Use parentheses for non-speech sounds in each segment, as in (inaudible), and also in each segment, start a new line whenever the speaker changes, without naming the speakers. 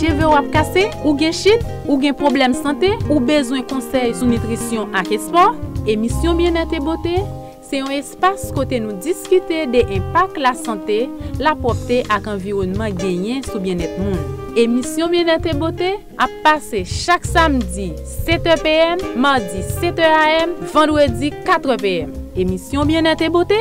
Cheve ou ap kase, ou gen chit, ou gen problem sante, ou bezon konsey sou nitrisyon ak espo. Emisyon Biennete Bote, se yon espas kote nou diskite de impak la sante, la popte ak environman genyen sou biennete moun. Emisyon Biennete Bote, ap pase chak samdi 7 pm, mardi 7 am, vendwedi 4 pm. Emisyon Biennete Bote,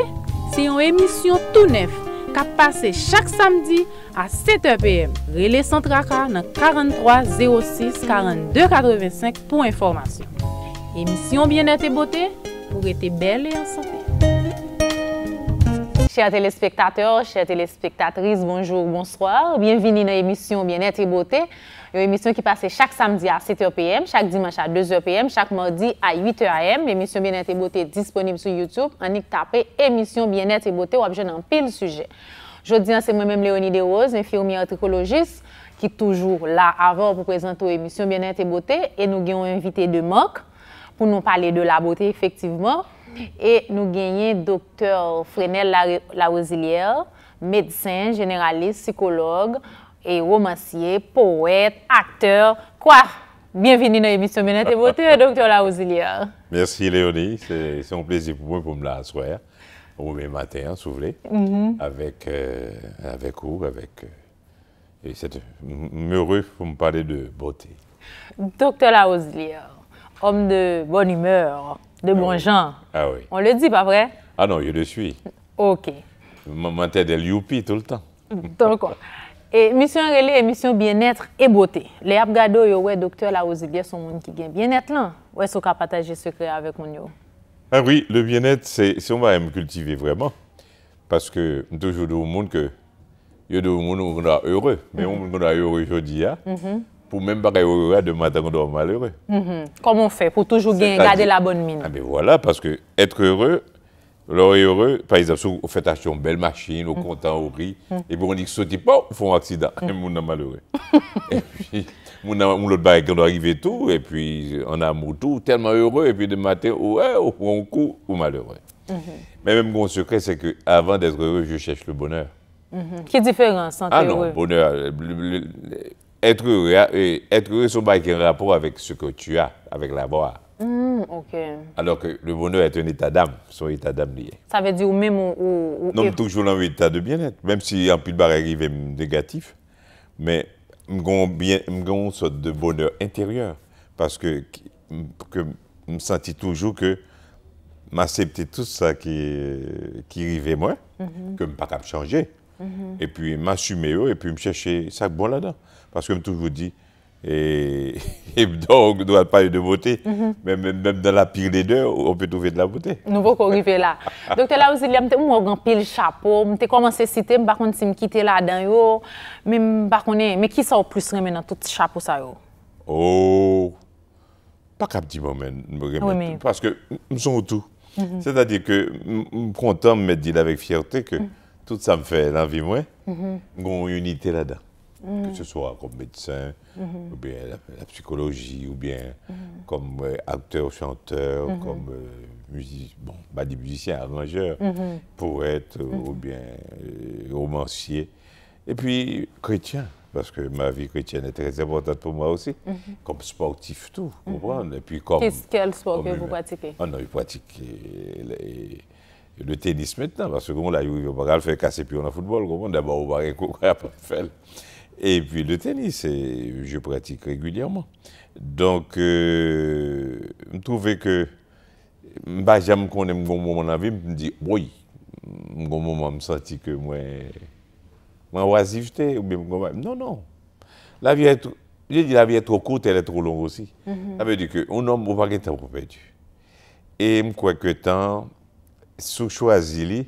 se yon emisyon tou nef. ka pase chak samdi a 7 pm. Rele sentra ka nan 4306-4285 pou informasyon. Emisyon Bien et e Bote pou ete bel en sante. Chèr telespektatèr, chèr telespektatriz, bonjou, bonsoir. Bienveni nan emisyon Bien et e Bote. Yon emisyon ki pase chak samdi a 7 o p.m., chak dimans a 2 o p.m., chak mordi a 8 o a.m. Emisyon Bien-être et Beauté disponible sou Youtube. Anik tape, emisyon Bien-être et Beauté ou apje nan pil sujet. Jodi, anse mwen mèm Léonie Desroses, enfirmiye artrikologiste, ki toujou la avor pou prezente ou emisyon Bien-être et Beauté, e nou genyon invite de Mok, pou nou pale de la beauté efektiveman. E nou genyen Dr. Frenel Larosilier, medsen, generaliste, psikolog, et romancier, poète, acteur. Quoi Bienvenue dans l'émission Ménette et Beauté, docteur Laozilière.
Merci Léonie, c'est un plaisir pour moi de me la soir, au même matin, hein, si mm-hmm. avec, euh, avec vous, avec... Euh, et c'est heureux pour me parler de beauté.
Docteur Laozilière, homme de bonne humeur, de bon ah genre. Ah oui. On le dit, pas vrai
Ah non, je le suis. OK. Je m'entends des tout le temps.
temps. Et mission relais, mission bien-être et beauté. Les abgado les ouais docteur la bien sont monde qui gagne bien-être là. Ouais sont peut partager secret avec nous. yo.
Ah oui, le bien-être c'est si on va me cultiver vraiment parce que toujours au monde que a do monde on est heureux, mais mhm. on est heureux aujourd'hui hein. Mhm. Pour même pas être heureux de matin on doit malheureux.
Mhm. Comment on fait pour toujours garder la bonne mine Ah ben
voilà parce que être heureux L'heure est heureux, par exemple, si vous faites acheter une belle machine, au content, au riz, et puis on dit que sautez pas, vous oh, faites un accident. Et mon malheureux. (laughs) et puis, mon quand on arrive tout, et puis on a tout, tellement heureux, et puis de matin, oh, ouais, on coup, ou malheureux. Mhm. Mais même mon secret, c'est qu'avant d'être heureux, je cherche le bonheur.
Mhm. Quelle différence entre Ah non,
bonheur. être heureux, être heureux, c'est un rapport avec ce que tu as, avec la l'avoir. Hmm, Alors que le bonheur est un état d'âme, son état d'âme lié.
Ça veut dire ou même ou... ou
toujours dans état de bien-être, même si en plus de est arrive négatif, mais j'ai une sorte de bonheur intérieur, parce que je me sentis toujours que m'accepter tout ça qui, qui arrivait moi, mhm. que je ne pas capable changer, mhm. et puis m'assumer et puis me chercher ça bon là-dedans. Parce que je me toujours dit, E mdon, nou al pa yon de bote, menm menm dan la pire de deur, ou ou pe toufe de la bote.
Nou vok ou rive la. Dokte Lausilia, (laughs) mte ou mwen rampi l chapeau, mte komanse site, mbakon si mkite la dan yo, mwen mbakone, mwen ki sa ou plus remen an tout chapeau sa yo?
Ou, oh! pak a pti mwen men, mwen remen. Paske mson wotou. Se ta di ke mprontan mwen mwen di la vek fiyarte, ke tout sa mfe l anvi mwen, mwen mwen yon ite la dan. Mm. que ce soit comme médecin, mm-hmm. ou bien la, psychologie, ou bien mm-hmm. comme euh, acteur, chanteur, mm-hmm. comme euh, musicien, bon, bah, des musiciens, arrangeurs, poète, ou bien euh, romancier. Et puis, chrétien, parce que ma vie chrétienne est très importante pour moi aussi, comme sportif tout, comprendre. Et puis comme... Qu
quel sport comme que vous pratiquez Ah
non, je pratique le tennis maintenant, parce que là, on va faire casser puis on a football. D'abord, on va faire et puis le tennis, je pratique régulièrement. Donc, euh, je trouvais que bah, j'aime qu'on un bon moment dans la vie, je me dis, oui, bon moment, je me sens que moi, moi, oisiveté, ou bien, non, non. La vie est je dis, la vie est trop courte, elle est trop longue aussi. Mm -hmm. Ça veut dire qu'on n'a pas de temps pour Et je crois que le temps, sous choisir,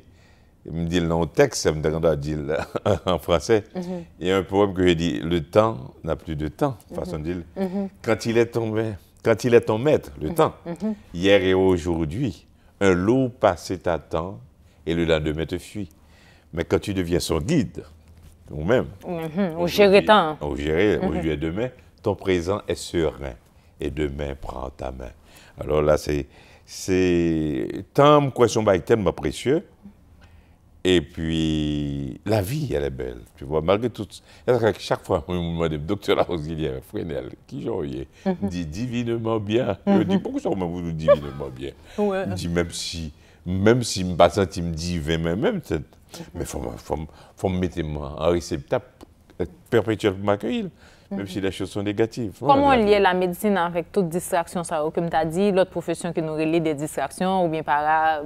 il me dit le nom texte, ça me demande à dire (laughs) en français. Mhm. Il y a un poème que j'ai dit Le temps n'a plus de temps, mhm. façon de dire. Mhm. Quand il est tombé, quand il est ton maître, le temps, hier et aujourd'hui, un lot passé t'attend et le lendemain te fuit. Mais quand tu deviens son guide, ou même,
au gérer temps, ou gérer, aujourd'hui et
demain, ton présent est serein et demain prend ta main. Alors là, c'est. C'est tant question by thème précieux, et puis, la vie, elle est belle. Tu vois, malgré tout. Chaque fois, on me demande, docteur auxiliaire, Frenel, qui j'aurais mhm. dit divinement bien. Mm -hmm. Je mhm. dis, pourquoi ça vous voulu divinement bien (laughs) Il me dit « même si, même si me passe, tu me dis, même, mhm. mais il faut, faut, faut, me mettre en réceptacle perpétuel pour m'accueillir même mhm. si les choses sont négatives. Comment
lier la médecine avec toute distraction, comme tu as dit, l'autre profession qui nous relie des distractions, ou bien para,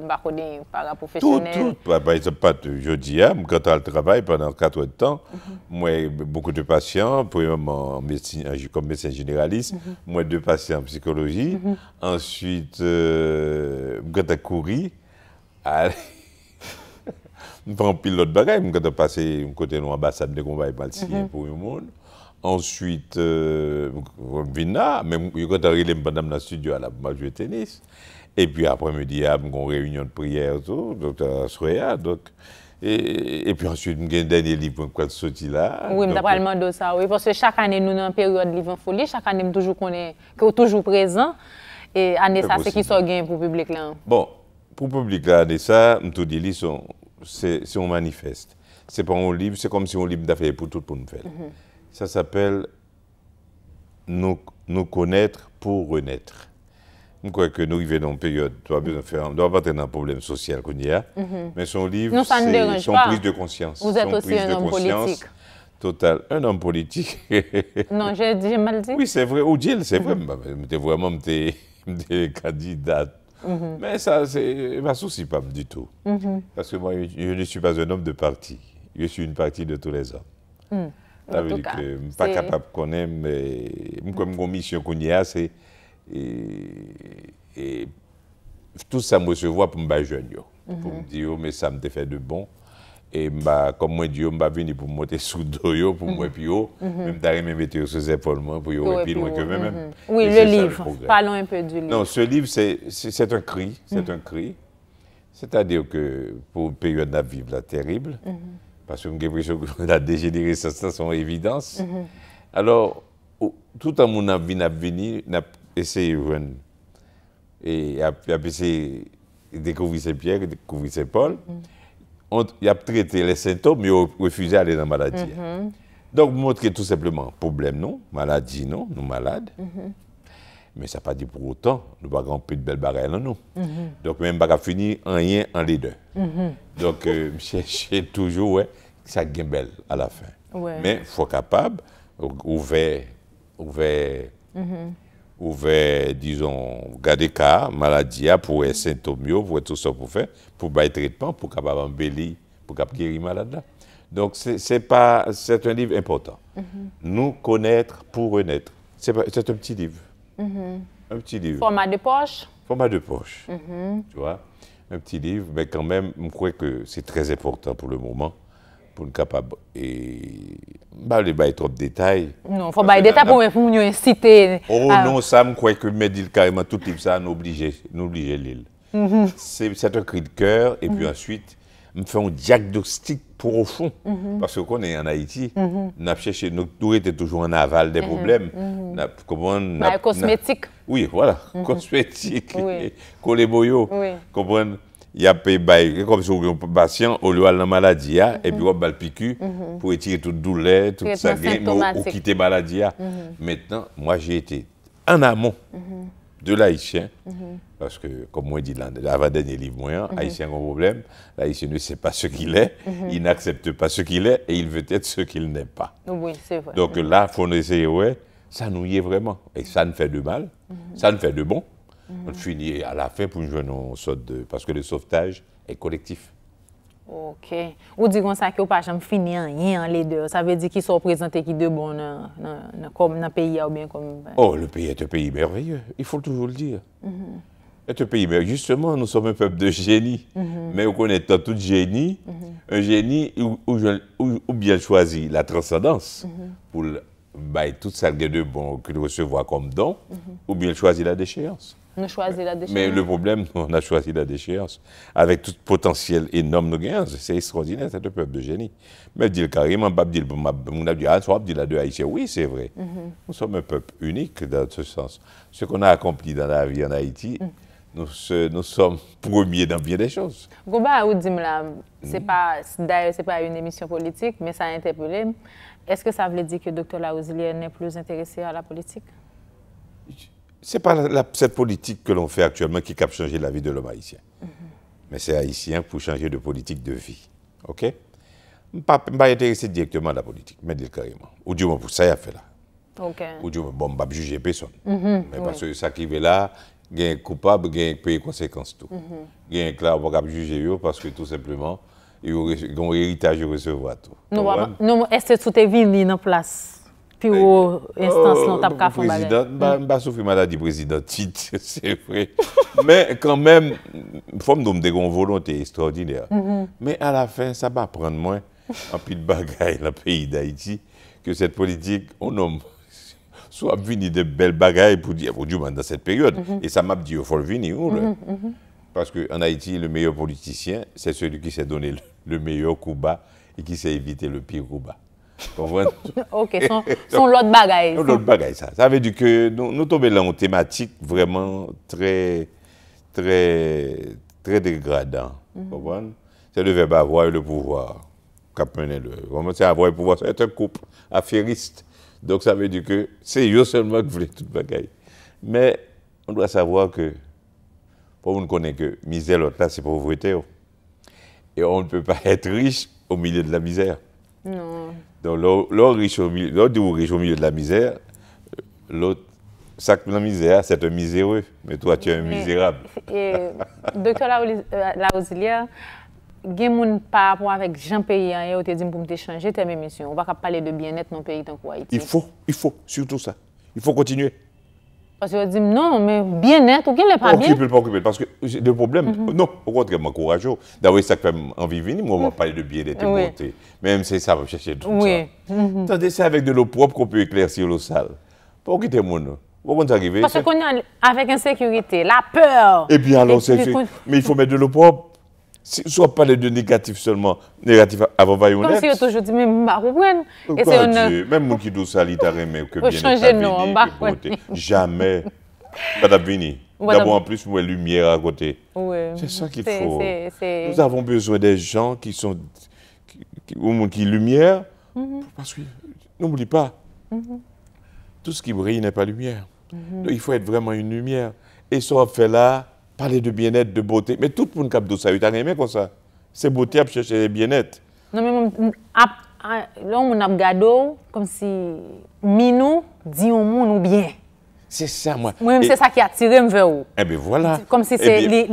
paraprofessionnel? Tout,
tout. Par exemple, je dis, hein, quand tu as le travail pendant quatre heures de temps, mhm. moi, beaucoup de patients, premièrement en médecine, comme médecin généraliste, mhm. moi, deux patients en psychologie, ensuite, quand tu as couru, je prends pile l'autre bagages, quand tu as passé côté de l'ambassade de combat et pour le monde. answit, euh, mwen vina, men mwen yon konta rile mwen pandan mwen la studio alap, mwen jwe tenis, epi apre mwen di, ap ah, mwen kon reyunyon priyer tout, doktor Asroya, euh, epi answit mwen gen denye euh, bon, li pou mwen kwad soti la. Ou mwen apalman
do sa, ou, parce chak ane nou nan periode li ven foli, chak ane mwen toujou konen, kou toujou prezant, ane sa, se ki sou gen pou publik la.
Bon, pou publik la, ane sa, mwen tou di li, se yon manifest. Se pen yon li, se kom si yon li mwen da feye pou tout pou mwen fel. Hmm. Ça s'appelle nous, connaître pour renaître. que nous vivons dans une période, on ne doit pas être un problème social qu'on y a, mhm. mais son livre, c'est son prise de conscience. Vous êtes aussi un homme politique. Total, un homme politique. (laughs)
non, j'ai mal dit. Oui, c'est
vrai, Odile, c'est vrai, es mhm. bah, bah, vraiment des (laughs) candidats. Mhm. Mais ça, c'est ne m'associe pas du tout. Parce que moi, je ne suis pas un homme de parti. Je suis une partie de tous les hommes. Tavè di kè m pa kapap konèm, m kon m komisyon kon yè asè. Tout sa m wè se wò ap m ba jènyò. Pou m diyo mè sa m te fè de bon. M ba kon m wè diyo oh, m ba vèni pou m wè te soudò yò pou m wè pi yo. M m tarè m mè metè yo se seponman pou yo wè pi lwen kè mè mèm. Oui, le liv. Palon yè pè di liv. Non, se liv se, se se tè kri. Se tè kri. Se tè diyo kè pou pe yon ap viv la terribl. Mhm. Paswoun gen presyon kon nan degenere sastan son evidans. Mm-hmm. Alors, tout an moun nan vini, nan veni, nan ese yon, yon ap ese, yon dekouvri se Pierre, yon dekouvri se Paul, yon mm-hmm. ap trete le sintome, yon refuze ale nan maladi. Mm-hmm. Donk moun moun tre tout sepleman, problem nou, maladi nou, nou malade. Moun moun. mais ça pas dit pour autant, nous pas plus de belles barrières nous. Mhm. Donc, même pas fini en rien en leader mhm. Donc, euh, (laughs) je chercher toujours, ouais, ça gagne belle à la fin. Mais il faut capable, ouvert, ouvert, mhm. ouvert, disons, garder cas, maladie, ah, pour être symptômes, pour être tout ça pour faire, pour faire traitement, pour capable d'embellir, pour capable guérir malade là. Donc, c'est pas, c'est un livre important. Nous connaître pour renaître. C'est un petit livre. Mm-hmm. Un petit livre. Format de
poche. Format
de poche. Mm-hmm. Tu vois Un petit livre, mais quand même, je crois que c'est très important pour le moment pour nous capable et bah les bail trop de détails
non faut de détails pour pour nous inciter oh ah. non
ça je crois que me dit carrément tout type ça nous obligé l'île mm-hmm. c'est un cri de cœur et puis ensuite me fait un diagnostic profond. Mm Parce qu'on est en Haïti, mm cherché, nous, nous était toujours en aval des problèmes. Comment cosmétique. oui, voilà, (laughs) cosmétique. Oui. Coléboyo. Oui. comprenez il y a payé comme si on un patient, au lieu a la maladie, hein, et puis mhm. on a le mhm. pour étirer toute douleur, toute sa qui ou, quitter la maladie. Hein. Mhm. Maintenant, moi j'ai été en amont de l'haïtien, mhm. parce que, comme moi dit l'avant-dernier livre moyen, hein, mhm. haïtien a un problème, l'haïtien ne sait pas ce qu'il est, mhm. il n'accepte pas ce qu'il est, et il veut être ce qu'il n'est pas. Donc là, il faut essayer, ouais, ça nous y est vraiment, et ça ne fait de mal, ça ne fait de bon. On finit à la fin pour une, nos sorte de... Parce que le sauvetage est collectif.
Ok. Ou di ça que ki ou pas fini an, yin an le de, sa ve di ki sou de bon dans nan, ou bien comme... Ben. Oh,
le pays est un pays merveilleux, il faut toujours le dire. Mm merveilleux. Justement, nous sommes un peuple de génie, mhm. mais on connaît tout génie, mhm. un génie ou, ou, bien choisi la transcendance mhm. pour bah, toute des de bon, qu'il recevoir comme don, mhm. ou bien il choisit la déchéance.
Nous choisit la déchéance. Mais le
problème, (laughs) on a choisi la déchéance. Avec tout potentiel énorme de gains, c'est extraordinaire, c'est un peuple de génie. Mais le carrément, on a dit, ah, dit la de Oui, c'est vrai. Mhm. Nous sommes un peuple unique dans ce sens. Ce qu'on a accompli dans la vie en Haïti, mhm. Nous, nous, sommes premiers dans bien des choses.
Goba Aoudim, là, c'est pas, d'ailleurs, c'est pas une émission politique, mais ça a interpellé. Est-ce que ça voulait dire que Dr. Laosilien n'est plus intéressé à la politique?
C'est pas cette politique que l'on fait actuellement qui cap changer la vie de l'homme haïtien. Mm-hmm. Mais c'est haïtien pour changer de politique de vie. Ok? M'a intéressé directement à la politique, m'a dit le carrément. Ou diou m'a poussé à y affaire là. Ok. Ou diou m'a boum, m'a boum jugez pe son. M'a pas souyé sakrivé là, gen koupab, gen peye konsekans tout. Gen kla ou m'a boum jougez yo, parce que tout simplement... ils ont un héritage de recevoir tout. Non,
non, est-ce que tout est venu dans la place puis au eh, instance oh, t'as pas président bah
maladie président (laughs) c'est vrai mais quand même forme d'homme de grande volonté extraordinaire mm-hmm. mais à la fin ça va prendre moins en plus de bagailles dans le pays d'Haïti que cette politique oh on homme soit venu de belles bagailles pour dire pour du dans cette période mm-hmm. et ça m'a dit il faut venir ou là. Parce qu'en Haïti, le meilleur politicien, c'est celui qui s'est donné le meilleur coup bas et qui s'est évité le pire coup bas.
(laughs) ok, son, son l'autre bagaille. l'autre bagaille, ça.
Ça veut dire que nous, nous tombons dans une thématique vraiment très, très, très dégradant. Mm -hmm. C'est le verbe avoir le pouvoir. Vraiment, c'est avoir le pouvoir. C'est un couple affairiste. Donc ça veut dire que c'est eux seulement qui voulaient toute bagaille. Mais on doit savoir que pour ne connaît que misère, l'autre là, c'est pauvreté. Oh. Et on ne peut pas (laughs) être riche au milieu de la misère. Non. Donc, l'autre riche, au milieu, riche au milieu de la misère, l'autre sac de la misère, c'est un miséreux. Mais toi, tu es un misérable.
(laughs) docteur Laozilière, euh, gen moun par rapport avec Jean Pays on te dit pour me changer tes émissions. On va pas parler de bien-être dans le pays
Il faut, il faut, surtout ça. Il faut continuer.
Non, pas yo di, mm-hmm. non, men, mm-hmm. bien etre, ou gen lè pa bien? Ok, pou
lè pa ok, pou lè, paske, lè pou blèm, non, ou kontre, man, kourajou, da wè sèk fèm anvi vini, mwen wè pa lè de bien etre mwote. Men, mwen sèk sa, mwen chèchè tout sa. Tande, sè, avèk de l'opop, konpè ekler si lè sal. Pon, kite mwono, wè mwen t'arive. Paske
konnè, avèk ansekurite, la pèr. Ebyen, alon, sèk, mwen,
mwen mèt de l'opop, Si, soit pas les deux négatifs seulement, négatif avant Vayonet. Comme si toujours
dit, mais je Et c'est euh,
Même mon qui dit ça, il t'a remis que bien (laughs) changer de nom, bah, Jamais. (laughs) Pas d'abvini. D'abord, en plus, une lumière à côté.
C'est ça qu'il faut. Nous avons
besoin des gens qui sont. ou qui, qui lumière.
Mhm. Parce que, n'oublie pas, mhm.
tout ce qui brille n'est pas lumière. Mhm. il faut être vraiment une lumière. Et ça, on fait là parler de bien-être, de beauté. Mais tout le monde dit ça. rien aimé comme ça C'est beauté à chercher le bien-être.
Non, mais ah, là, on a regardé comme si Minou dit au monde ou bien.
C'est ça, moi. Moi, c'est ça
qui a attiré vers oh.
eh ben, vous. Eh, eh bien, voilà. Comme si c'est les,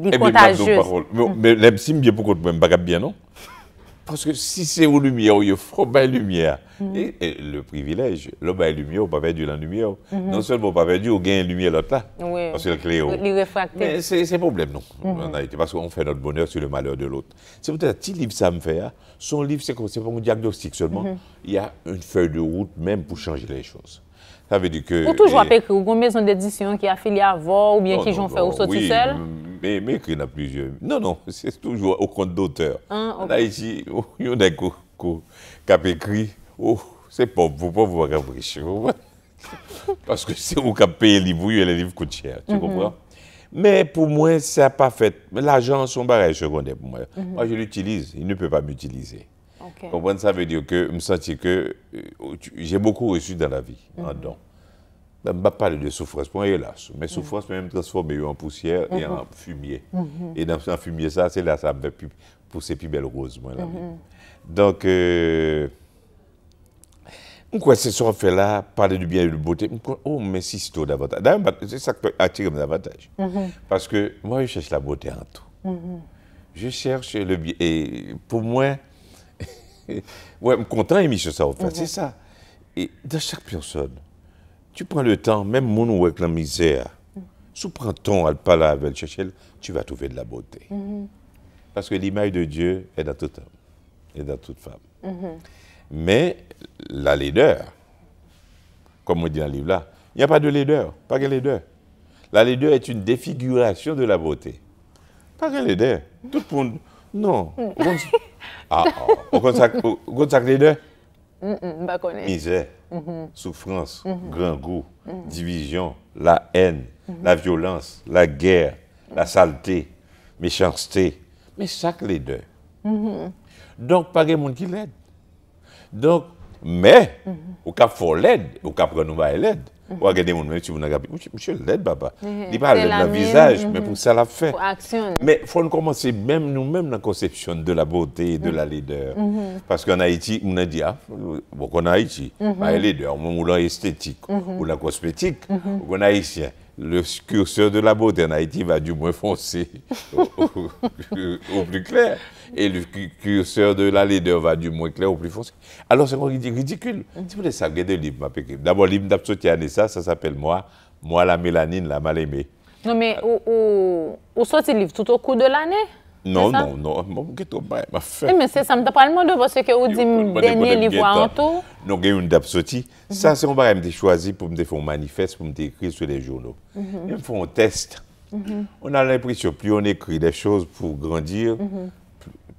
les, contagieux. Mais,
mais, mais, mais, mais, mais, mais, non? non. Parce que si c'est aux lumière, il faut une lumière. Mhm. et, le privilège, le une lumière, on pas perdre la lumière. Mhm. Non seulement on pas perdu, on gagne lumière l'autre là. Oui. Parce que le clé. Oh. Mais c'est un problème, non. Mhm. parce qu'on fait notre bonheur sur le malheur de l'autre. C'est peut-être un petit livre, ça me fait. Hein. Son livre, c'est pas un diagnostic seulement. Il y a une feuille de route même pour changer les choses. Ça veut dire que... Ou toujours à Pécry,
ou une maison d'édition qui est affiliée à vous, ou bien qui j'en fait au sorti seul?
mais, mais écrit dans plusieurs. Non, non, (laughs) c'est toujours au compte d'auteur. Là, hein, ici, En Haïti, (laughs) oh, il y en a qui écrit, oh, c'est pauvre, vous ne pouvez pas vous (laughs) Parce que si vous payez les livres, les livres coûtent cher, tu mhm. comprends? Mais pour moi, ça n'a pas fait. L'argent, son barrage secondaire pour moi. Mhm. Moi, je l'utilise, il ne peut pas m'utiliser. Comprendre ça veut dire que je me sentir que euh, j'ai beaucoup reçu dans la vie, en mhm. don. Je ne parle de souffrance, pour hélas. Mais mhm. souffrance, peut même -hmm. me transformer en poussière et mhm. en fumier. Et dans ce fumier, ça, c'est là, ça me fait pousser plus belle rose, moi, la vie. Donc, pourquoi euh, c'est ce qu'on fait là, parler du bien et de la beauté, oh, mais si c'est davantage. Bah, c'est ça qui peut attirer mes avantages. Parce que moi, je cherche la beauté en tout. Je cherche le bien. Et pour moi, ouais, content emisyon sa ça fè, c'est ça. Et dans chaque personne, tu prends le temps même mon ou avec la misère sous pran ton pas pala belle tu vas trouver de la beauté. Mm-hmm. Parce que l'image de Dieu est dans tout homme, et dans toute femme. Mm-hmm. Mais la laideur, comme on dit dans le livre là, il n'y a pas de laideur, pas de laideur. La laideur est une défiguration de la beauté.
Pas de laideur. Tout
le monde, Non,
ou kon sak lè dè? Mbè konè. Mizè,
soufrans, grangou, divizyon, la en, mm-hmm. la violans, la gèr, la salte, mechans te, mè sak lè dè. Donk pa gen moun ki lèd. Mè, ou kap fò lèd, ou kap renouwa lèd. Ou à l'aide, mon même tu vous pas Monsieur, l'aide, papa. Eh, eh, il parle de visage, mais mm-hmm. pour ça, la fait. Mais il faut commencer même nous-mêmes la conception de la beauté, et de la mm-hmm. leader. Mm-hmm. Parce qu'en Haïti, on a dit, ah, bon, en Haïti, a bah, est leader, on a esthétique ou la cosmétique, on a haïtien le curseur de la beauté en Haïti va du moins foncé (laughs) au, plus clair. Et le curseur de la leader va du moins clair au plus foncé. Alors, c'est ridicule. Si ça, regardez le livre, D'abord, livre ça, ça s'appelle Moi, moi la mélanine, la mal aimée.
Non, mais où, où, où sort livre Tout au cours de l'année non, non,
non. Je suis tout bien. Mais
c'est ça, me me parle pas de parce que vous dites, le dernier livre en tout.
Non, j'ai une date sortie. Mhm. Ça, c'est un barème que choisi pour me faire un manifeste, pour me écrire sur les journaux. Je mhm. me fais un test. Mhm. On a l'impression que plus on écrit des choses pour grandir,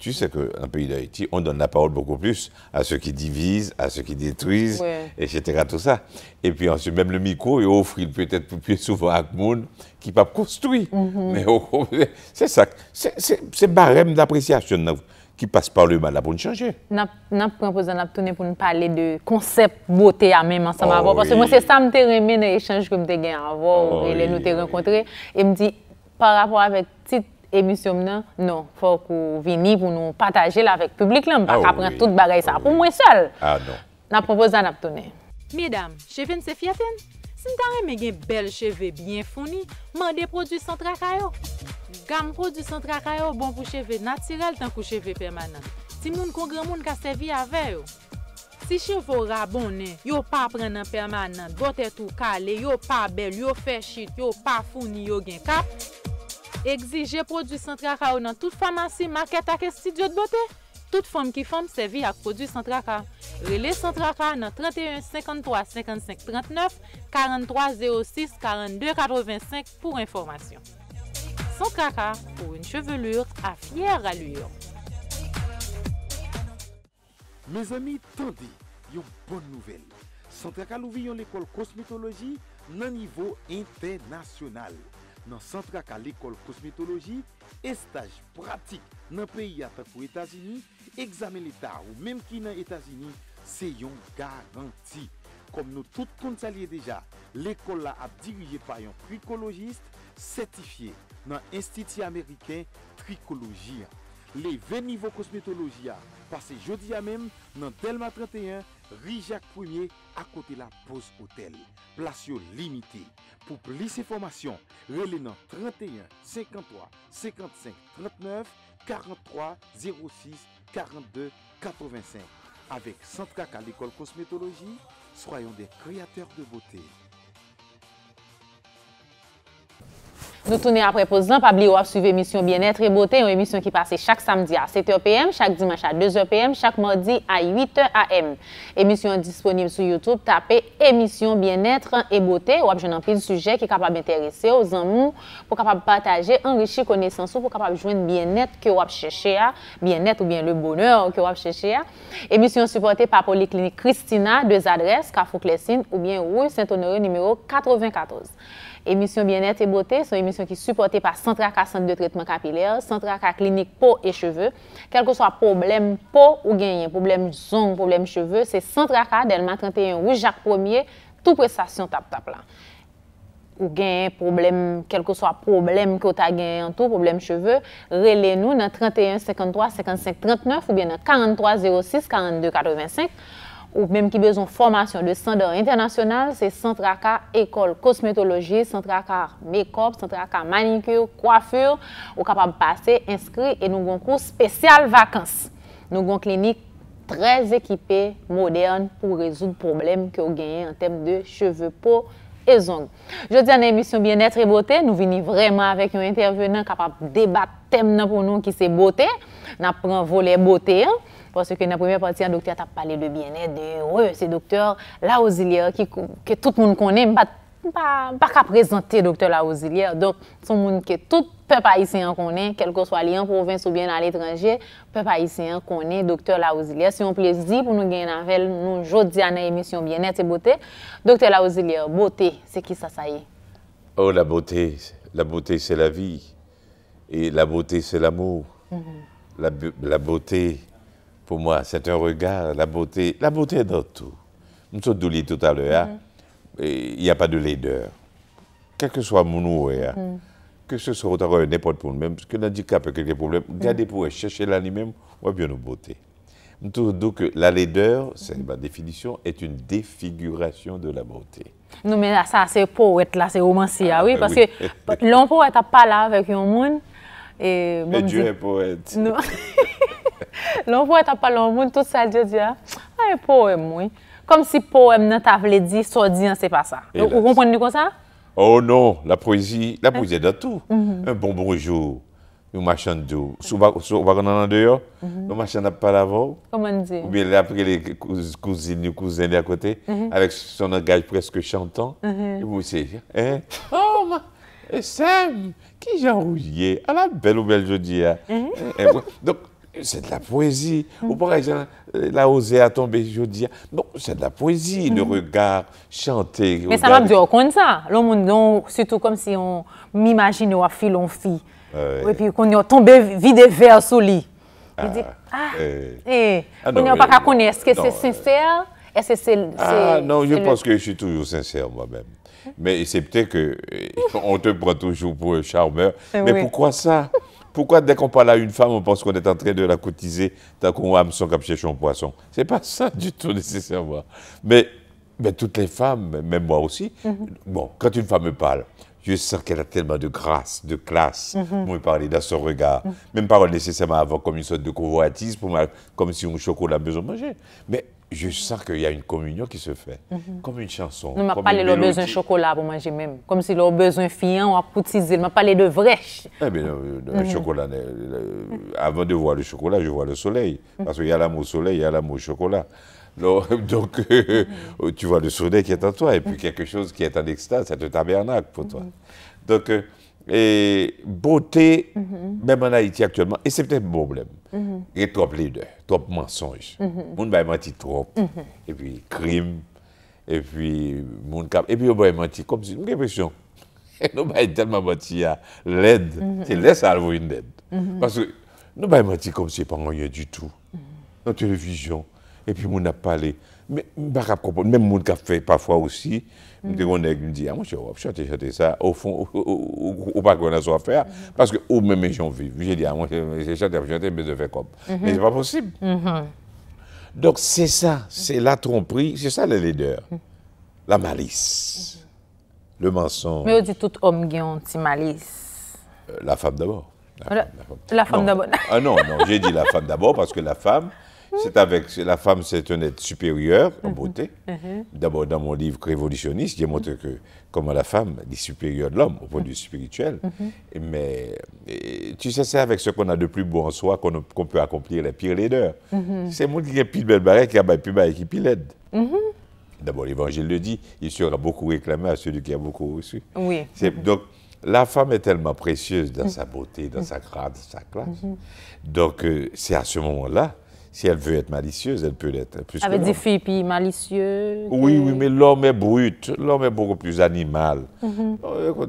tu sais qu'un pays d'Haïti, on donne la parole beaucoup plus à ceux qui divisent, à ceux qui détruisent, etc. Tout ça. Et puis ensuite, même le micro, il offre peut-être plus souvent à monde qui pas construit.
Mm-hmm.
Mais c'est ça, c'est barème d'appréciation qui passe par le mal pour nous changer.
Je proposons de tourner pour nous parler de concept beauté à même ensemble oh Parce que moi, c'est ça que je me dans l'échange que je gagné avoir oh et nous avons oh rencontrés. Et me dit, par rapport avec petite Emisyon nan, nan, fòk ou vini pou nou pataje la vek publik lan, bak apren tout bagay sa pou mwen sol. Ah, nan. Nan, propozan ap tounen. Medam, cheven se fiaten? Sin tarè men gen bel cheve byen founi, mande produsant rakayò? Gam produsant rakayò bon pou cheve natirel tan kou cheve permanen. Si moun kongren moun ka sevi avè yo. Si chevo rabon nen, yo pa prenen permanen, dotè tou kale, yo pa bel, yo fechit, yo pa founi, yo gen kap, Ekzije prodwisantra ka ou nan tout famansi market ake stidjo de botte, tout fom ki fom sevi ak prodwisantra ka. Rile santra ka nan 31535539, 4306 4285 pou informasyon. Santra ka pou yon chevelur a fyer aluyon. Me
zami, tande, yon bon nouvel. Santra ka louvi yon ekol kosmetologi nan nivou internasyonal. de cosmétologie et stage pratique stage pratique à pays aux états unis examen d'état ou même dans états unis c'est yon garanti. comme nous tout tous déjà, déjà l'école a a par par un tricologiste certifié dans Institut américain tricologie. Les 20 niveaux cosmétologie a, jeudi à même dans Delma 31, Rijac Premier à côté de la pause hôtel. Placio Limité Pour plus d'informations, relevez 31 53 55 39 43 06 42 85. Avec Centrac à l'école cosmétologie, soyons des créateurs de beauté.
Nous tournons après pause pas oublier de suivre l'émission Bien-être et Beauté, une émission qui passe chaque samedi à 7h PM, chaque dimanche à 2h PM, chaque mardi à 8h AM. Émission disponible sur YouTube, tapez émission Bien-être et Beauté, ou avez un pile sujet qui est capable d'intéresser aux amours, pour capable partager, enrichir connaissances, pour capable joindre bien-être que vous cherchez, bien-être ou bien le bonheur que vous cherchez. Émission supportée par Polyclinique Christina, deux adresses, Carrefour Clessine ou bien rue Saint-Honoré numéro 94. Emisyon Biennette et Beauté, sou emisyon ki supporte pa Centraka Sante de Traitement Kapilère, Centraka Klinik Po et Cheveux. Kelke swa probleme po ou genye, probleme zon, probleme cheveux, se Centraka, Delma 31, Ou Jacques 1er, tou prestasyon tap-tap la. Ou genye, probleme, kelke swa probleme ki ou ta genye an tou, probleme cheveux, relè nou nan 31, 53, 55, 39 ou bien nan 43, 06, 42, 85. Ou menm ki bezon formasyon de sander internasyonal, se sentra ka ekol kosmetologi, sentra ka mekop, sentra ka manikur, kwafur, ou kapab pase, inskri, e nou gon kous spesyal vakans. Nou gon klinik trez ekipe, modern, pou rezout problem ki ou genye an tem de cheve, po, e zong. Jodi an emisyon Bienetre et Beauté, nou vini vreman avek yon interve nan kapab debat tem nan pou nou ki se beauté, nan pran volet beauté. Pwosè ke nan premye pati an doktor tap pale de bienèd, de re, se doktor Laosilier ki tout moun konen, bat ka prezante doktor Laosilier. Don, son moun ki tout pe pa isen an konen, kelko swa li an provins ou bien an l'étranger, pe pa isen an konen doktor Laosilier. Se yon plezi pou nou gen anvel nou jodi anè emisyon bienèd se botè. Doktor Laosilier, botè, se ki sa saye?
Oh, la botè, la botè se la vi. E la botè se l'amou. La botè... pour moi, c'est un regard, la beauté, la beauté est dans tout. Nous sommes dit tout à l'heure, hein. mm-hmm. il n'y a pas de laideur. Quel que soit mon ouéa, hein. mm. que ce soit autant n'importe pour même, mêmes que l'handicap a quelques problèmes, regardez mm. pour chercher l'anime lui-même, ou bien nos beautés. Nous dit que la laideur, c'est mm-hmm. ma définition, est une défiguration de la beauté.
Non, mais ça, c'est poète, là, c'est romancier, ah ah, oui, parce que (laughs) l'homme poète pas là avec un monde. Et, mais Dieu est
poète. (laughs)
L'envoi est pas an monde tout sa je dis. Un poème, oui. Comme si poème, nan ta vle dit, so hein, dit c'est pas ça. ça. vous comprenez comme ça
Oh non, la poésie, la poésie est dans tout. Mhm. Un bon bonjour, une machin de Souvent Si on va en dehors, mhm. une machin n'a pas l'avant.
Comment dire Ou
bien après les cousines, les cousins d'à côté, mhm. avec son langage presque chantant. vous Et vous dites, hein? oh, ma... Sam, qui j'ai rougi à la belle ou belle jeudi. Hein? Eh, eh, Donc, c'est de la poésie. Ou par exemple, euh, la osée a tombé, je dis, Non, c'est de la poésie, le mm-hmm. regard chanter. Mais ça m'a dit
compte ça. surtout comme si on m'imagine on a fil, on fille. Et puis qu'on est tombé vide vers sous lit. Ah, dit, ah, ah, eh. ah on n'a pas qu'à connaître. Est-ce que c'est euh, sincère? Est-ce que c'est. Ah non, je pense que
je suis toujours sincère moi-même. Mais c'est peut-être que (laughs) on te prend toujours pour un charmeur. Eh mais pourquoi ça pourquoi dès qu'on parle à une femme, on pense qu'on est en train de la cotiser tant qu'on a son cap chercher poisson C'est pas ça du tout nécessairement. Mais, mais toutes les femmes, même moi aussi, mhm. bon, quand une femme me parle, je sens qu'elle a tellement de grâce, de classe, mhm. pour me parler dans son regard. Mhm. Même pas nécessairement avant comme une sorte de convoitise, pour comme si mon chocolat a besoin de manger. Mais je sens qu'il y a une communion qui se fait, mhm. comme une chanson. Je m'a parlé de besoin
chocolat pour manger même, comme si l'on besoin fiant ou Il m'a parlé de vrai.
Eh bien, euh, le mhm. chocolat, avant de voir le chocolat, je vois le soleil, parce qu'il y a l'amour soleil, il y a l'amour chocolat. (laughs) Donc, euh, tu vois le soleil qui est en toi, et puis mhm. quelque chose qui est en extase, c'est le tabernacle pour toi. Donc, euh, E botè, mèm an a iti aktyonman, e sè ptèm boblem, e trop ledè, trop mensonj, mhm. moun bay mati trop, mhm. e pwi krim, e pwi moun kap, e pwi yo bay mati kom si, moun kepesyon, e nou bay telman mati ya led, te mhm. les salvo yon led, paske nou bay mati kom si e pa nganye du tout, nan televizyon, e pwi moun ap pale, Mais je bah, ne Même les gens qui fait parfois aussi, mm. je me dis, ah mon cher, je chanter ça, au fond, ou pas qu'on a soit faire, mm-hmm. parce que ou même les gens vivent. Je dis, ah mon cher, j'ai chanter, mais je fais comme. Mm-hmm. Mais ce n'est pas possible. Mm-hmm. Donc c'est ça, c'est la tromperie, c'est ça le leader. La malice, le mensonge. Mais
on dit tout homme qui a un petit malice.
Euh, la femme d'abord.
La, femme d'abord. Ah
non, non, j'ai dit la femme d'abord parce que la femme, c'est avec la femme, c'est un être supérieur en mhm. beauté. Mhm. D'abord, dans mon livre révolutionniste, j'ai montré que comment la femme est supérieure de l'homme au point de vue mhm. spirituel. Mais tu sais, c'est avec ce qu'on a de plus beau en soi qu'on peut accomplir les pires laideurs. C'est moi qui ai de belle barrière qui a plus qui D'abord, l'Évangile le dit, il sera beaucoup réclamé à celui qui a beaucoup reçu. Oui. Donc, la femme est tellement précieuse dans sa beauté, dans sa grâce, sa classe. Donc, euh, c'est à ce moment-là si elle veut être malicieuse, elle peut l'être. Avec des
filles puis malicieux. Oui,
oui, mais l'homme est brut, l'homme est beaucoup plus animal.
Mhm. Oh,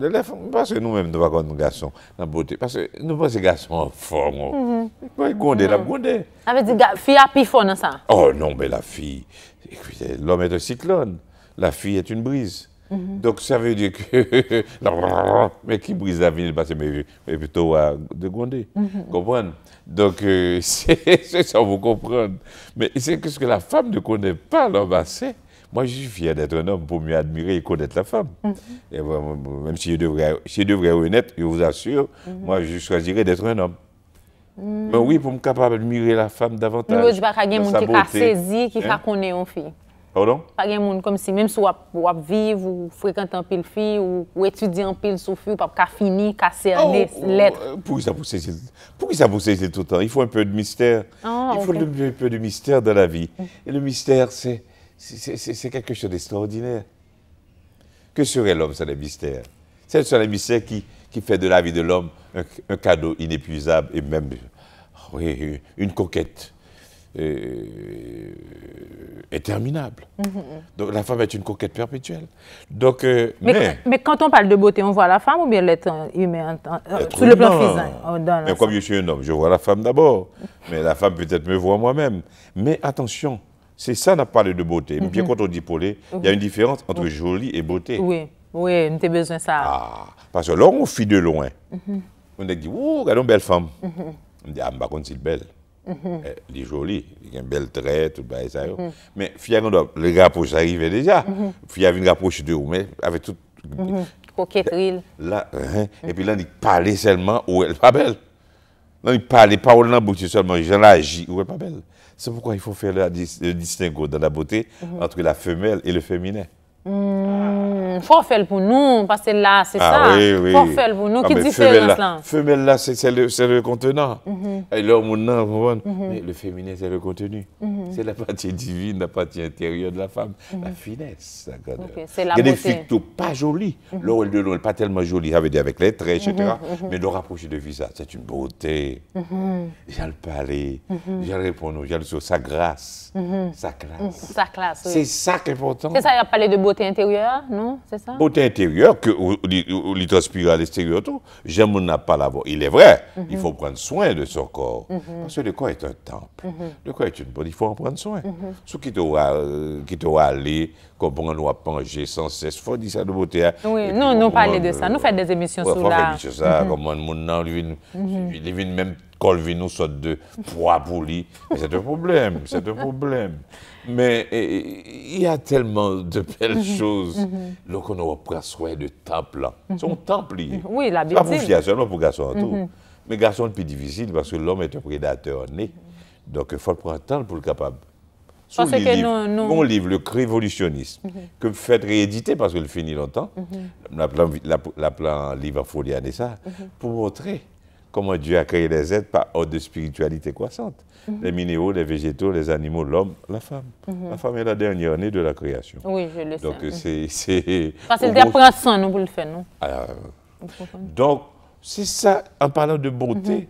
parce que
nous-mêmes, nous pas nos garçons la beauté. Parce que nous pensons que garçons en forme. Quand ils gonder.
Avec des filles à pifon, ça.
Oh non, mais la fille, l'homme est un cyclone, la fille est une brise. Mhm. Donc ça veut dire que (laughs) mais qui brise la ville parce mais plutôt à euh, de Gondé. vous mhm. comprenez Donc euh, (laughs) c'est ça vous comprendre. Mais c'est que ce que la femme ne connaît pas l'homme Moi, je suis fier d'être un homme pour mieux admirer et connaître la femme. Mhm. et même si je devrais, si je devrais honnête, je vous assure, moi, je choisirais d'être un homme.
Mais oui, pour
me capable d'admirer la femme davantage. je sais pas qui saisi, qui fait
une fille. Pardon? Pas un monde comme si, même si wap, vivre ou fréquentant un fille ou, ou etudi un pil sou fi, ou pap ka fini, casser serne, oh, oh let. Euh, ça vous
sa pou sese, pou Il faut un peu de mystère.
Ah, Il faut un
peu de mystère dans la vie. Mm. Et le mystère, c'est quelque chose d'extraordinaire. Que serait l'homme sans le mystère? C'est le mystère qui, qui fait de la vie de l'homme un, cadeau inépuisable et même oh, une coquette interminable. Mm Donc la femme est une coquette perpétuelle. Donc, euh, mais,
quand on parle de beauté, on voit la femme ou bien l'être humain euh, sur le plan physique oh, Mais comme
je suis un homme, je vois la femme d'abord. mais la femme peut-être me voit moi-même. Mais attention, c'est ça n'a pas de beauté. Mm-hmm. Bien quand on dit polé, il y a une différence entre jolie et beauté. Oui,
oui, on a besoin de ça. Ah,
parce que là on fuit de loin. On dit, ouh, regarde une belle femme.
On
dit, ah, mais par contre, c'est belle.
Mm-hmm.
Eh,
li joli, li yon bel tre, tout baye sa yo. Men, fia yon do, le rapoche arive deja, mm-hmm. fia yon rapoche de oume, ave tout.
Mm-hmm. Kou ketril.
La, rin, epi lan li pale selman ou el pa bel. Lan li pale, pale nan bouti selman, jan la aji ou el pa bel. Se mou kon yon fè le distingot nan la bouti, antre la femel e le femine.
faut pour nous, parce que là, c'est ah ça. Il pour nous. Ah, Qui dit femelle là?
Femelle là, c'est le, le contenant. Mhm. Et là, mon nom, le féminin, c'est le contenu. C'est la partie divine, la partie intérieure de la femme, la mhm. finesse, la grandeur.
c'est la Il y a des fictos tout
pas jolies. L'eau, de l'eau, pas tellement jolie, avec, avec les traits, etc. Mhm, mhm. Mais le rapprocher de visage, c'est une beauté. J'ai J'allais parler, j'allais répondre, j'allais sur sa grâce, sa classe.
Sa classe, C'est
ça qui est important. C'est ça,
il a parlé de beauté intérieure, non C'est ça Beauté
intérieure, que l'on transpire à l'extérieur, tout. J'aime n'a pas la voix. Il est vrai, il faut prendre soin de son corps. Parce que le corps est un temple. Le corps est une bonne. Il faut ban mhm. souwen. Sou ki tou euh, alé, konpon an ou apanje sanses, fò di sa de bote a.
Nou, nou pale de sa, nou fèd des emisyon sou la. Fò fè di sa,
konpon moun nan, li vin men kolvinou sot de pwa pou li. Mè, sè te poublem, sè te poublem. Mè, y a telman de pel chouz lou kon ou apan souwen de tanp lan. Son tanp li.
Oui, la biti. Mè, pou fia
sè, mè pou gason an tou. Mè, gason an pi divisil, parce l'om etè predateur ney. Donc, il faut prendre pour le capable.
Sous Mon
livre, Le Crévolutionnisme, mhm. que vous faites rééditer parce qu'il finit longtemps, mhm. la, plan livre à folie année ça, mhm. pour montrer comment Dieu a créé les êtres par ordre de spiritualité croissante. Les minéraux, les végétaux, les animaux, l'homme, la femme. La femme est la dernière année de la création. Oui, je le donc, sais. c'est... Parce qu'il apprend sans nous pour le faire, non ah, euh, Donc, c'est ça, en parlant de beauté,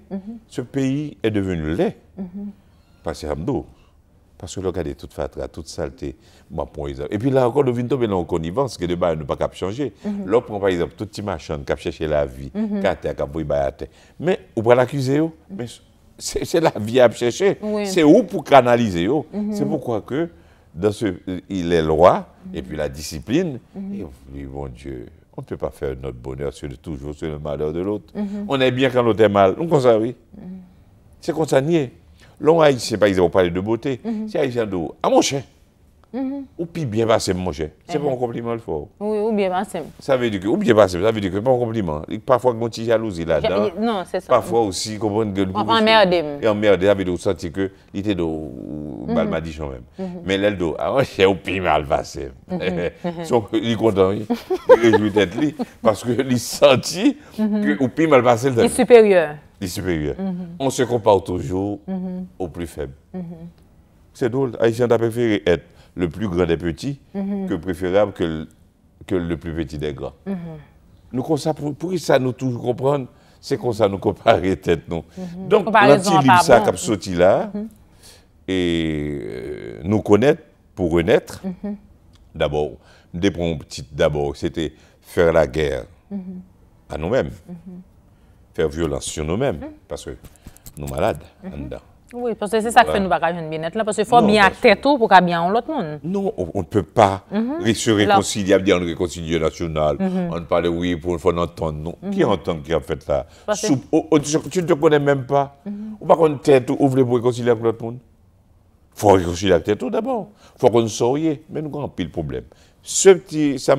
ce pays est devenu laid passer Parce que est toute fatra, toute saleté, Bon, Et puis là encore, nous venons tomber dans une connivence, que demain, nous pas changer. Mm par exemple, tout petit machin qui a cherché la vie, qui a été, qui Mais, on peut l'accuser, mais mhm. c'est la vie à chercher. C'est où pour canaliser, mhm. C'est pourquoi que, dans ce, les lois, mhm. et puis la discipline, et mon Dieu, on ne peut pas faire notre bonheur sur le, toujours sur le malheur de l'autre. On est bien quand l'autre est mal. C'est comme ça, oui. C'est comme ça, nier. Lè ou a y se pa y se pou pale de botè, se a y se al do, a monshen, ou pi byen basen monshen. Se eh pou an kompliment l'fò ou.
Ou byen basen.
Sa ve di ki ou byen basen, sa ve di ki pou an kompliment. Parfwa gwen ti jalouse il la dan. Non, se san. Parfwa ou si, kompon genn gwen. Parfwa an merdem. An merdem, a ve di ou santi ke li te do balmadichan men. Men lè l do, a monshen ou pi mal basen. So li kontan li, li jwè jwè tèt li, paske li santi ki ou pi mal basen. Li superior. Disperye, on se kompare toujou ou pli feb. Se do, a y janda preferi et le pli gran de peti, ke preferab ke le pli peti de gran. Nou kon sa, pou y sa nou toujou kompran, se kon sa nou kompare et et nou. Donk, lantil y sa kap soti la, e nou konet pou renetre, dabor, de prou mou ptite, dabor, se te fer la ger a nou mèm. faire violence sur nous-mêmes, parce que nous malades mhm.
Oui, parce que c'est ça voilà. que fait nous pas une bien-être là, parce qu'il faut bien acter tout pour qu'il bien en l'autre monde. Non,
on ne peut pas
mhm. se réconcilier,
dire le réconcilier national, mhm. on parle oui, pour une fois on entend non. Qui entend qui a fait là Tu ne te connais même pas. On pas qu'on tête ou ouvre pour réconcilier avec l'autre monde. Il faut réconcilier avec tout d'abord. Il faut qu'on sorte, mais nous avons pile problème. Ce petit, ça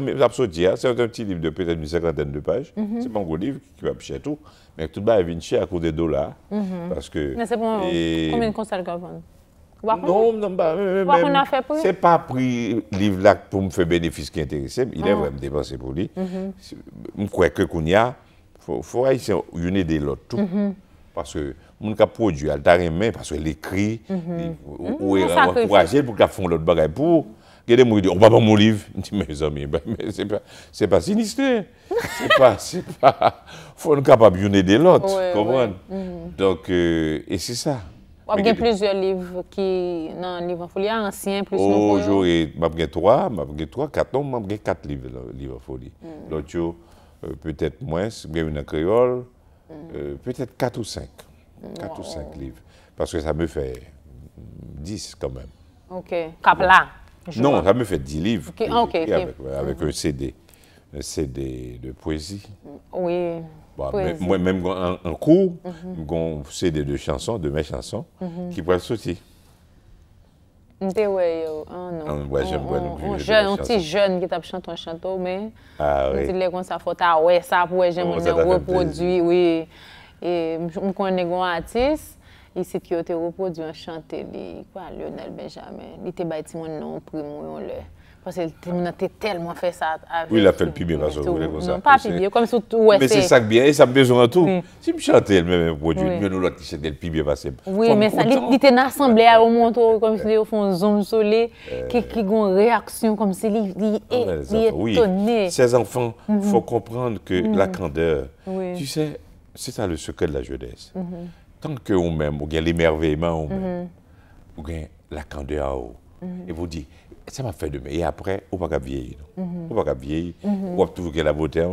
c'est un petit livre de peut-être une cinquantaine de pages, c'est pas un gros livre qui va picher tout. Mèk tout ba evin chè akou de do la. Mèk se bon, konven
konsal gavon? Wakon
non, a fe pou? Se pa pou liv lak pou mfe benefis ki enterese, mèk mwen depanse pou li.
Mwen
kwe ke kon ya, fwa yon e de lot tout. Pase mwen ka prodü al tarè men, pase l'ekri,
ou e raman kourajel
pou ka fon lot bagay pou. Gede mou yi di, (laughs) mhm. euh, ou pa pa mou liv? Ndi mè zami, mè se pa sinistè. Se pa, se pa. Fon kap ap yon edè lot. Koman? Donk, e se sa.
Wap gen plizye liv ki nan liv an foli? Ansyen plizye liv? O, jore,
wap gen 3, wap gen 3, 4, wap gen 4 liv an foli. Donk yo, petèt mwens, gen yon an kreol, petèt 4 ou 5. 4 ou 5 liv. Paske sa mè fè 10 kanmèm.
Ok, kap la? Non, ta
non, mwen fè di liv. Ok, ah, ok. Avèk mm. un sèdè. Un sèdè de poèzi.
Oui. Mwen mèm
gwen an kou, mwen gwen sèdè de chanson, de mè chanson, ki mhm. pwèl soti.
Mwen te wè yo. An
wè jèm wè nou. On ti jön,
gwen tap chan ton chan to, men. A, wè. Mwen te lè gwen sa fota, wè sap, wè jèm, mwen nan wè prodwi, wè. Mwen konen gwen atis. I se kyo te wopo dyon chante li, kwa, Lionel Benjamin. Li te bay ti moun nan oprim wè yon lè. Pwase lè te moun an te tel moun fè sa avè. Ou lè
a fè l'pi bè vase. Moun pa pi bè,
kwa mè sou tou wè se. Mè se sak
bè, e sa mbezou an tou. Si m chante lè mè mè wopo dyon, mè nou lò ti chante lè l'pi bè vase.
Oui, mè sa, li te nan asemblè a wè moun to, kwa mè se lè yon fon zonj solè, kek li gwen reaksyon, kwa mè se li etonè. Se
zanfon, fò kompran tant que on même, ou l'émerveillement, mhm. ou a la candeur, mhm. et vous dit, ça m'a fait de Et après, on va pas vieillir. On va mhm. pas vieillir. On va toujours la beauté.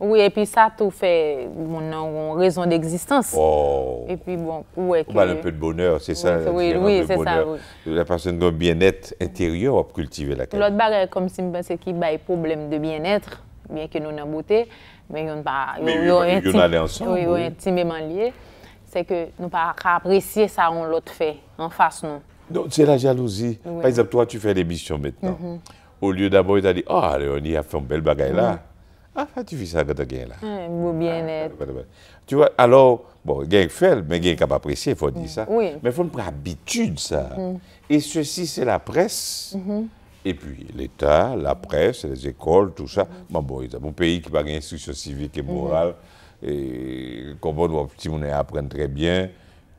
Oui, et puis ça, tout fait mon raison d'existence.
Oh.
Et puis bon, On parle un peu de
bonheur, c'est ça. Oui, c'est ça. La personne un bien-être intérieur à cultiver la qualité.
L'autre c'est comme si je pensais qu'il y a des problèmes de bien-être, bien que nous n'en beauté, mais on pas. Mais ils sont intimement liés. Se ke nou pa ka apresye sa an lot fe, an fase nou.
Non, se la jalouzi. Par exemple, toi tu fè l'émission maintenant. Ou liyo d'amou, ta di, oh, ale, on y a fè un bel bagay la. Mm-hmm. Ah, fè ti fisa kote gen
la. Mou bien ah,
et. Tu wè, alors, bon, gen fè, men gen ka pa apresye, fò di sa. Oui. Men fò mè pre habitude sa. E se si se la presse, mm-hmm. Et puis l'État, la presse, les écoles, tout ça. Mais bon, c'est un pays qui a une instruction civique et morale. Mhm. Et comme si on apprend très bien,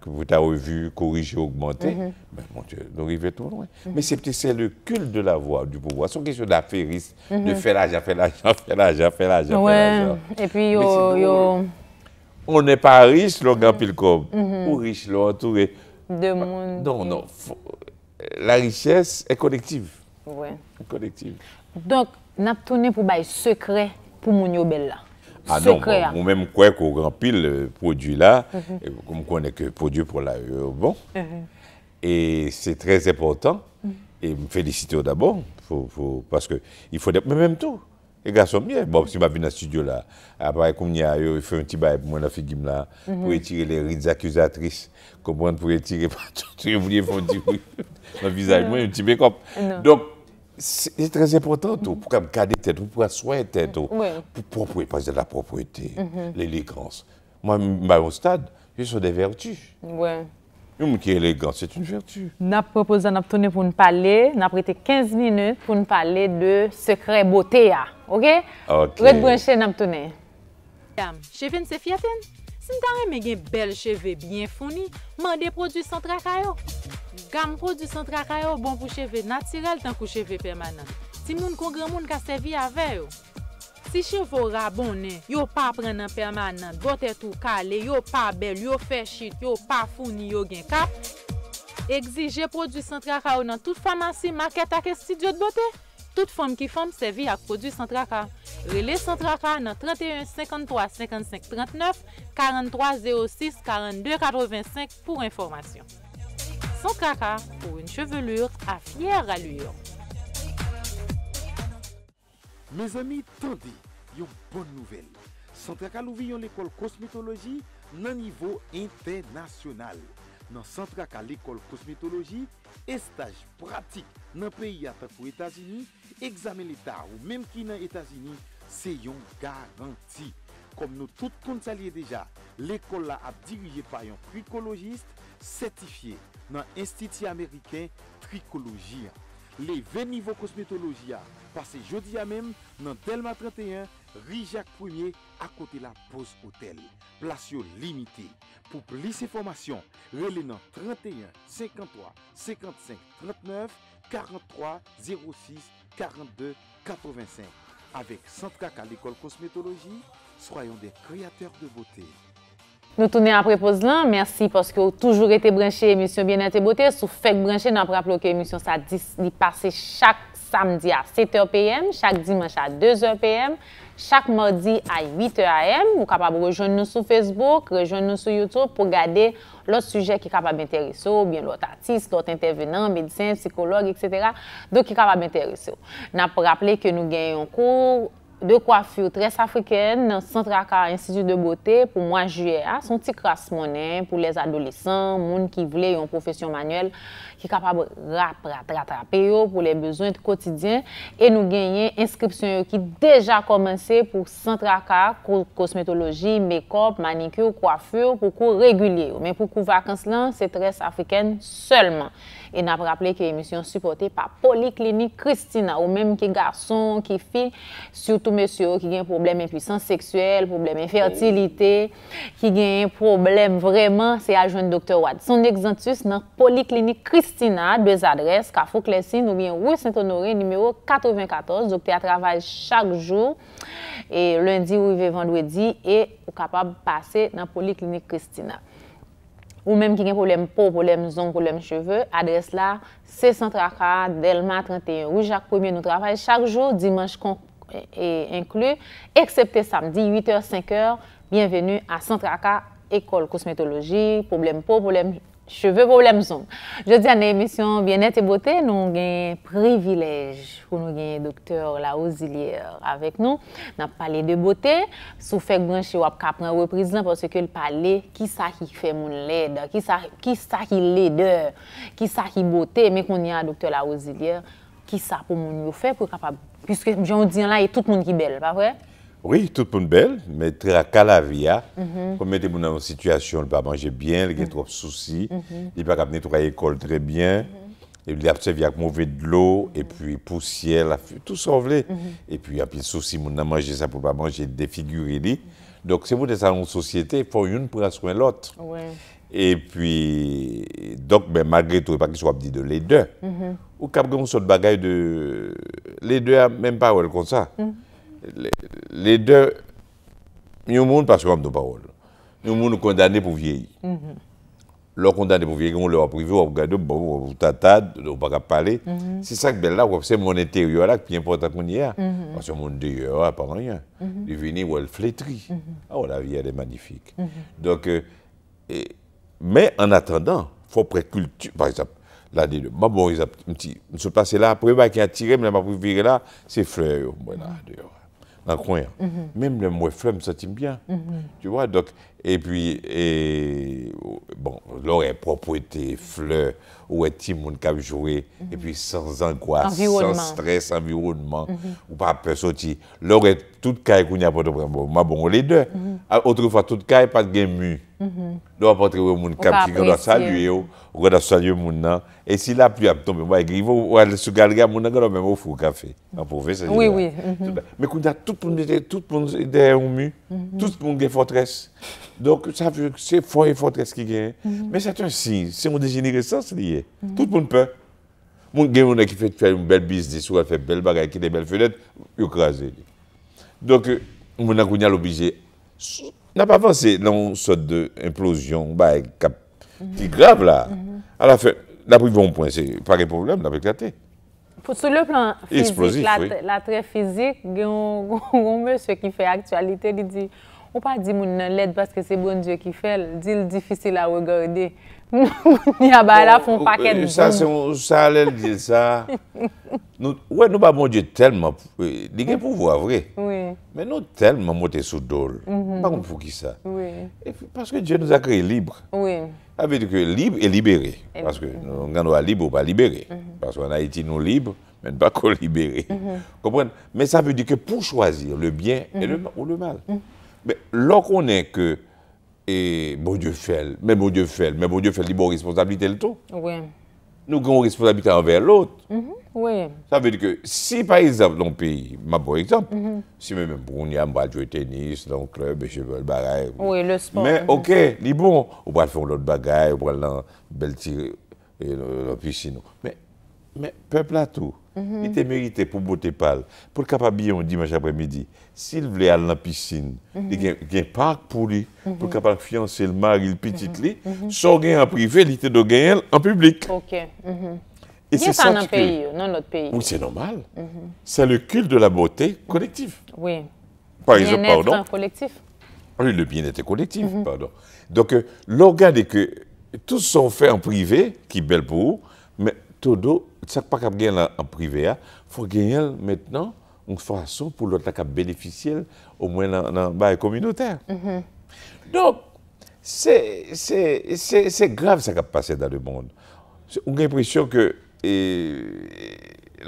que vous avez revu, corrigé, augmenté. Mhm. Mais mon Dieu, nous arrivons tout loin. Mhm. Mais c'est le culte de la voix, du pouvoir. C'est une question d'affaires, de faire l'argent, faire l'argent, faire l'argent, faire l'argent. Ouais.
Et puis, yo,
on n'est pas riche, l'on grand pile comme. Ou riche, l'on entouré.
De monde.
Non, non. La richesse est collective. Collective.
Donc, n'a tourné pour bail secret pour mon là. Ah secret non,
hein. même quoi grand pile, le euh, produit là, mhm. comme on est que produit pour la euh, bon. Mhm. Et c'est très important. Mhm. Et me féliciter d'abord, faut parce que il faut, mais même tout, et garçon, bien. Bon, si je suis venu dans le studio là, après, comme il y fait un petit bail pour moi dans là, mhm. pour étirer les rides accusatrices, comprendre pour étirer (laughs) partout, tu voulais faire un petit oui, le visage, moi, un petit make Donc, c'est très important, tout, pour garder la tête, pour soigner la tête, pour propre, parce la propreté, mhm. l'élégance. Moi, bah, au stade, ce sont des vertus. Une qui est élégant, c'est une
vertu. Nous proposons de tourner pour nous parler, nous prêté 15 minutes pour nous parler de secret beauté. Ah. OK? OK. êtes branché, nous tourner. Cheveux, c'est fiatin. Si vous avez un bel cheveux bien fourni, des produits sans tracaille. Gamme produits sans tracaille bon pour cheveux naturels tant que cheveux permanents. Si vous avez un grand monde qui servi avec Si chevoura bonen, yo pa prenen permanen, do te tou kale, yo pa bel, yo fechit, yo pa founi, yo gen kap, egzije prodwisantra ka ou nan tout famansi market ake stidjo de bote, tout fom ki fom sevi ak prodwisantra ka. Rile santra ka nan 31535539-4306-4285 pou informasyon. Santra ka pou yon chevelur a fyer aluyon. Mes amis, tendez, une bonne nouvelle. Centre une yon l'école
cosmétologie nan niveau international. Dans Centre à l'école cosmétologie, stage pratique nan pays à aux États-Unis, examen l'État ou même qui nan États-Unis, c'est une garantie. Comme nous tous le déjà, l'école là a dirigé par un tricologiste certifié dans l'Institut américain tricologie. Les 20 niveaux cosmétologie Pase jodi a mem nan Telma 31, Rijak 1e akote la Poz Hotel. Plasyon limité pou plise formasyon rele nan 31, 53, 55, 39, 43, 06, 42, 85. Awek Santra Kalikol Kosmetologi, soyon de kreator de bote.
Nou tounen apre Pozlan, mersi poske ou toujou rete branche emisyon Bien eté Bote. Sou fek branche nan praplo ke emisyon sa di pase chak. samdi a 7 o p.m., chak dimans a 2 o p.m., chak mordi a 8 o a.m., ou kapab rejoun nou sou Facebook, rejoun nou sou Youtube, pou gade lòt sujè ki kapab enteresyo, bie lòt artist, lòt intervenant, medisyen, psikolog, etc. Dò ki kapab enteresyo. Na pou rappele ke nou genyon kòr, De kwafyou tres afriken nan Sentraka Institut de Bote pou mwen juye a, son ti kras mounen pou les adolesan, moun ki vle yon profesyon manuel ki kapab ratrape yo pou les bezoun de kotidyen e nou genye inskripsyon yo ki deja komanse pou Sentraka, kou kosmetologi, mekop, manikyo, kwafyou, pou kou regulye yo. Men pou kou vakans lan, se tres afriken selman. E na praple ke emisyon supporte pa Poliklinik Kristina ou menm ki garson, ki fi, surtout mesyo ki gen probleme impwisan seksuel, probleme infertilite, ki gen probleme vreman se a jwen doktor wad. Son eksantus nan Poliklinik Kristina, dwez adres ka Fouklesine ou bien Ouïe Saint-Honoré nimeyo 94, dokte a travaj chak jou, lundi ou ive vendwedi, e ou kapab pase nan Poliklinik Kristina. Ou menm ki gen problem pou, problem zon, problem cheveu, adres la, se Santra Aka, Delma 31, Ouijak 1, nou travay. Chak jou, dimanche kon e, e inklu, eksepte samdi, 8h-5h, bienvenu a Santra Aka, ekol kosmetologi, problem pou, problem cheveu. Cheve, problem son. Je di an emisyon Biennette et Beauté, nou gen privilèj pou nou gen doktèr la auxilier avèk nou. N ap pale de beauté, sou fèk branche wap kapnen wèprizan, pòsèk wèl pale, ki sa ki fè moun led, ki sa ki led, ki sa ki beauté, mèk moun gen doktèr la auxilier, ki sa pou moun yo fèk pou kapab. Piske joun diyan la, yè tout moun ki bel, pa fèk?
Oui, tout moun bel, mette la kalavya, pou mette moun nan moun situasyon, l pa manje bien, l gen trope souci, l pa kap netroye kol trebyen, l apsev yak mouvèd lò, epi pousyèl, tout sòvle, epi api souci moun nan manje sa pou pa manje, defigurili, dok se moun de sa moun sosyete, fò youn praswen lotre. Et puis, dok, ben magre tou repakiswa pdi de lè dè, mhm. ou kap gen moun sòt bagay de lè dè, mèm pa wèl konsa, Le de, yon moun pas wap do parol. Yon moun nou kondane pou vieyi. Lò kondane pou vieyi, yon lò wap prive, wap gade, wap wap wap wap tatade, wap wap wap pale. Se sak bel la, wap se moun ete yon la, ki yon pota kon yon ya. Pas yon moun de yon, wap pa man yon. Di veni wò l fletri. A wò la vie, yon lè magnifique. Mm-hmm. Donk, euh, mè an atendan, fò prekulti, par esap, la de yon, mè moun esap, mè se pase la, pre mè a kya tire, mè la mè prive An kwen, menm le mwe fle mse timbyan. Tu wadok, e pi, bon, lor e propwete fle, ou e tim moun kabjowe, e mhm. pi sans ankwa, sans stres, envirounman, mhm. ou pa pesoti. Lor e tout kaye kou nyapote, mwa bon lè dè. Otre fwa, tout kaye pat gen mwou. Nou apote we moun kapje, ganda salye yo, ganda sanye moun nan, e si la pli ap tombe mwen a grivo, ou al sou galega moun a ganda mwen mou fou kafe, an pou fe se jine. Mwen koumda tout moun mwen deyè, tout moun deyè ou mou, mhm. tout moun gen fortres. Donk sa fè, se fò yon fortres ki gen, men sa tò si, se yon dejenire sans liye, tout moun pè. Moun gen moun a ki fè t'fè yon bel bizdis, ou a fè bel bagay ki dey bel fèlet, yon krasè li. Donk euh, moun a koumda l'oblije, choup! N ap avan se nan sot de implosyon ba e kap ti grav la. A la fe, nan pou yon pon se, pa gen problem, nan pe kate.
Sou le plan fizik, la tre fizik, gen yon monsye ki fe aktualite, li di, ou pa di moun nan led, paske se bon diyo ki fe, dil difisil a regarde. (laughs) Euh, ça c'est la
ça allait dire ça nous que nous, nous tellement vrai mhm. nous a créé libre.
veut
dire que libre et libéré parce que libre ou pas mhm. parce qu'on a été nous libre, mais pas qu'on (laughs) libéré mhm. comprenez mais ça veut dire que pour choisir le bien ou le mal. mais lorsqu'on est que E bon men expelled miye bendei foli anwen lulidi li to. Nou avans Pon protocols Christi jest yopi anwen.
kot pot
yfo si. Mon pre'skap, mwen ete prestan la b даже energie itu? Oui. Ouwe, Occari ipyo se ka to? Ipan apote banche 顆 Switzerland v だ n vêt andres. non salaries Charles Audiok XVIII. rahmati ousan keka wote anwen syan aknidete hwanya Mais peuple a tout. Mhm. Il était mérité pour beauté pâle. Pour le capable on dimanche après-midi, s'il voulait aller à la piscine, mhm. il y a un parc pour lui, mhm. Pour le pour capable fiancer le mari, le petit lit. Son gain en privé, il était de gagner en public.
OK. Et c'est ça dans, notre pays. Oui, c'est normal.
C'est le culte de la beauté collective. Oui. Par bien exemple, collectif. Ah oui, le bien-être collectif, pardon. Donc, euh, l'organe est que tous sont faits en privé, qui est belle pour vous, todo, sak pa kap gen an prive a, fwo gen yon mètnen un fason pou lot la kap benefisyel ou mwen nan baye kominote. Mm-hmm. Donk, se, se, se, se, se grav sak ap pase dan le moun. Un kèmprisyon ke e,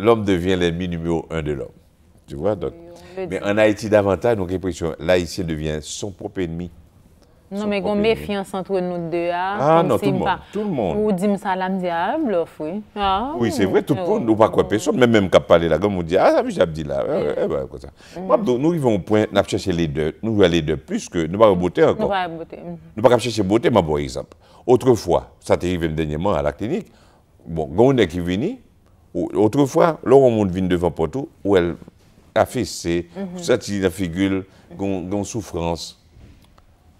l'om devyen l'enmi numeo un de l'om. An Haiti davantan, l'Haitien devyen son propè enmi
Non, men kon me fiyan santou nou de a. Ah, ah nan, tout le moun. Ou di msa lam di a, blouf, oui. Ah, oui, c'est vrai, tout le moun, nou
pa kwe oh. pe son. Men, men m kap pale la, kon moun di, ah, j'abdi la. Mwabdo, nou yvon pwen nap chèche lè dè, nou yvon lè dè, pwiske nou pa kwe bote ankon. Nou pa kwe bote. Nou pa kwe bote, mwa bon exemple. Otrefwa, sa te yvèm denyèman a la klinik, bon, gounè ki vini, otrefwa, lò ron moun vin devan potou, ou el a fè sè, ou sa ti la fig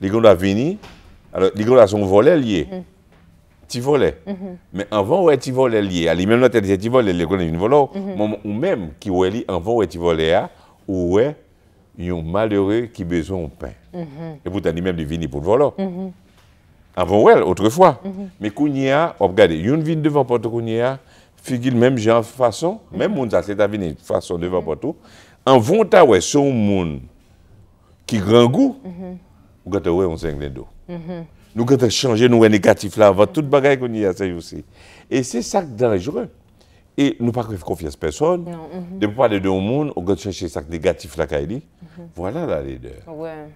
Likon la vini, alo likon la son volè liye, mm-hmm. ti volè. Mm-hmm. Men avon wè ti volè liye, alimèm lò te lise ti volè liye, konen jen volò. Mèm ki wè li avon wè ti volè ya, wè yon malère ki bezon pen. Mm-hmm. E pou tani mèm di vini pou volò. Avon wè, autrefwa. Mè kounye ya, op gade, yon vin devan poto kounye ya, figil mèm jen fason, mèm moun zase ta vini fason devan poto. Avon ta wè son moun ki rangou. Mèm. Mhm. nous avons un Nous avons changé, nous négatifs là, avant toute bagaille qu'on y a, c'est aussi. Et c'est ça dangereux. Et nous pas confiance personne. Non. Mm -hmm. De parler de monde, on va chercher ça négatif là, mhm. Voilà la laideur. Ouais.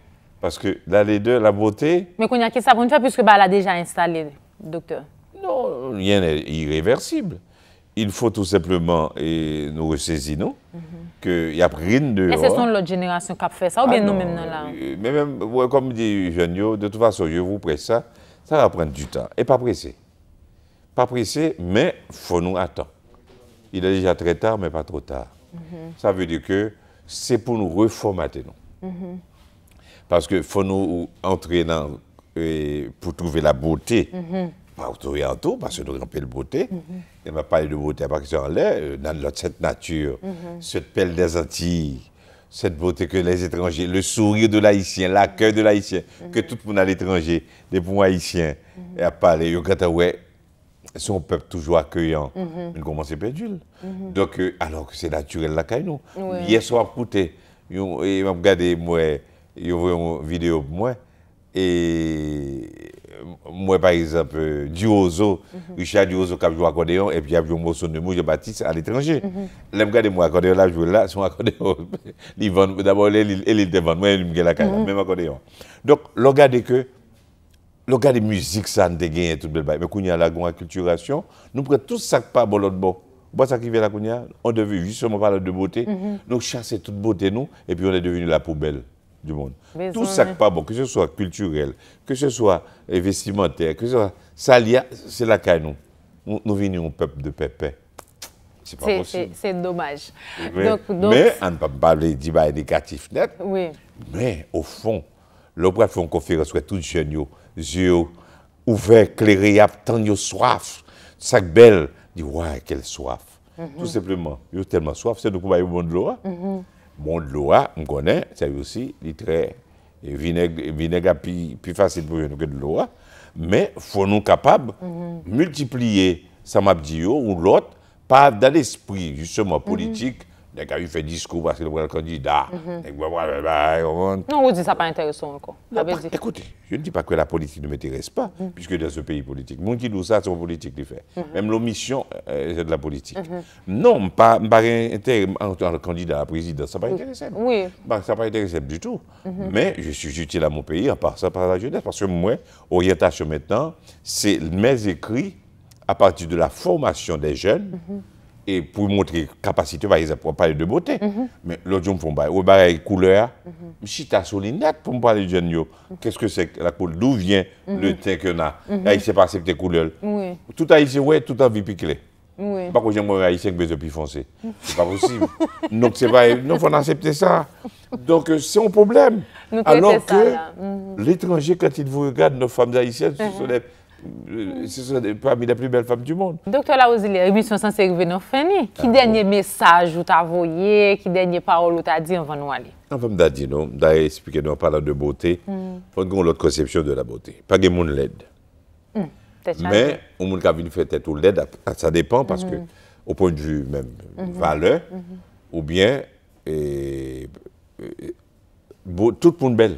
Parce que la laideur, la beauté.
Mais qu'on y a qu'est-ce qu'on fait puisque bah, elle a déjà installé, docteur? Non,
rien n'est irréversible. Il faut tout simplement et nous ressaisir, non? Mhm. Kè y ap rin de yo. E se son
lòt jenèrasyon kap fè sa ou bè nou mèm nan la?
Mè mèm, wè kom di jen yo, de tout fàso, jè vou prez sa, sa va pren du tan. E pa prezè. Pa prezè, mè fò nou atan. Il y a deja trè tar, mè pa trò tar. Sa vè di kè, se pou nou reformate nou. Paske fò nou antre nan, pou trouve la botè, pa outo y anto, pa se nou rampè l'botè, Mwen ap pale de bote apakise an lè, nan euh, lot set natyur, set pel des ati, set bote ke les etranjè, le souri de l'haïtien, l'akèl de l'haïtien, ke tout mwen al etranjè, lè pou mwen haïtien, ap pale, yon gata wè, son pep toujou akèyan, mwen komanse pe djoul. Dok, euh, alòk, se natyurel lakay nou. Yè so ap koute, yon ap gade mwen, yon vè yon video mwen, e... Mwen par exemple, Diu Ozo, mhm. Richard Diu Ozo kapjou akodeyon, epi apjou Moussou Ndemou, Jebatis, al etranger. Mhm. Lem kade mwen akodeyon la, jwou la, son akodeyon (laughs) li van, d'abord li elil de van, mwen elil mge lakay, men mhm. mwen akodeyon. Dok, logade ke, logade mouzik san de genye tout bel baye, mwen kounya lagon akulturasyon, nou pre tout sakpa bolot bon. bo. Bo sakive lakounya, on devye justement parle de beauté, nou chase tout beauté nou, epi on e devenu la poubelle. Tou sak pa bon, ke se so a kulturel, ke se so a vestimenter, sa liya, se la kay nou. Nou vini ou pep de pepe. Se
n'omaj. Me,
an pa bable di bay negatif net, me, ou fon, l'opera fon konferanswe tout chen yo, yo ouve, kleri ap, tan yo swaf, sak bel, di woy, kele swaf. Tout sepleman, yo telman swaf, se nou kou baye moun lo, mou, mou, mou. Monde l'eau, je connais, c'est aussi très eh, vinaigre, eh, vinaigre plus, plus facile pour nous que de l'eau. Mais il faut nous capables de multiplier ça m'a dit ou l'autre, pas dans l'esprit justement mhm. politique. Il a yu fait parce qu'il lè le kandida. candidat. Mhm. on
Non, que ça encore. pas intéressant encore. Écoutez,
je ne dis pas que la politique ne m'intéresse pas mhm. puisque dans ce pays politique. politique, dit ça, c'est un politique qui le fait. Mhm. Même l'omission, euh, c'est de la politique. Non, -hmm. Non, tant candidat à la présidence, Ça pas intéressant. Oui. n'est pas bah, intéressant du tout. Mais je suis utile à mon pays en ça par la jeunesse, parce que moi, orientation maintenant, c'est mes écrits à partir de la formation des jeunes, E pou mwotre kapasite, wè pa yè de bote, mwen lòj jom pou mbaye, wè baye kouleur, mwen chita sou li net pou mbaye jen yo, kèskè se kou, d'ou vyen le te kèna, ya yè se pa sekte kouleur. Touta yè se wè, touta vi pik lè. Bako jè mwen yè yè yè kbeze pi fonse. C'est pa pwosib. Nòk se baye, nòk fò nan septe sa. Donk se yon problem. Anonk l'étranjè kwen tit vwou regade, nou fòm zay yè, sou solèp. Euh, ce parmi les plus belles femmes du monde.
Docteur Laozilia, émission censée revenir fini. Qui ah, dernier message ou t'as envoyé, qui dernier parole ou t'as dit avant nous aller?
Avant me dire non, d'ailleurs expliquer nous en parlant de beauté, mm. faut qu'on l'autre conception de la beauté. Pas que monde l'aide.
Mm. Mais
on monde qui vu faire tête ou l'aide, ça dépend parce mm que hmm. au point de vue même hmm. valeur hmm. ou bien et, et, beau, tout le monde belle.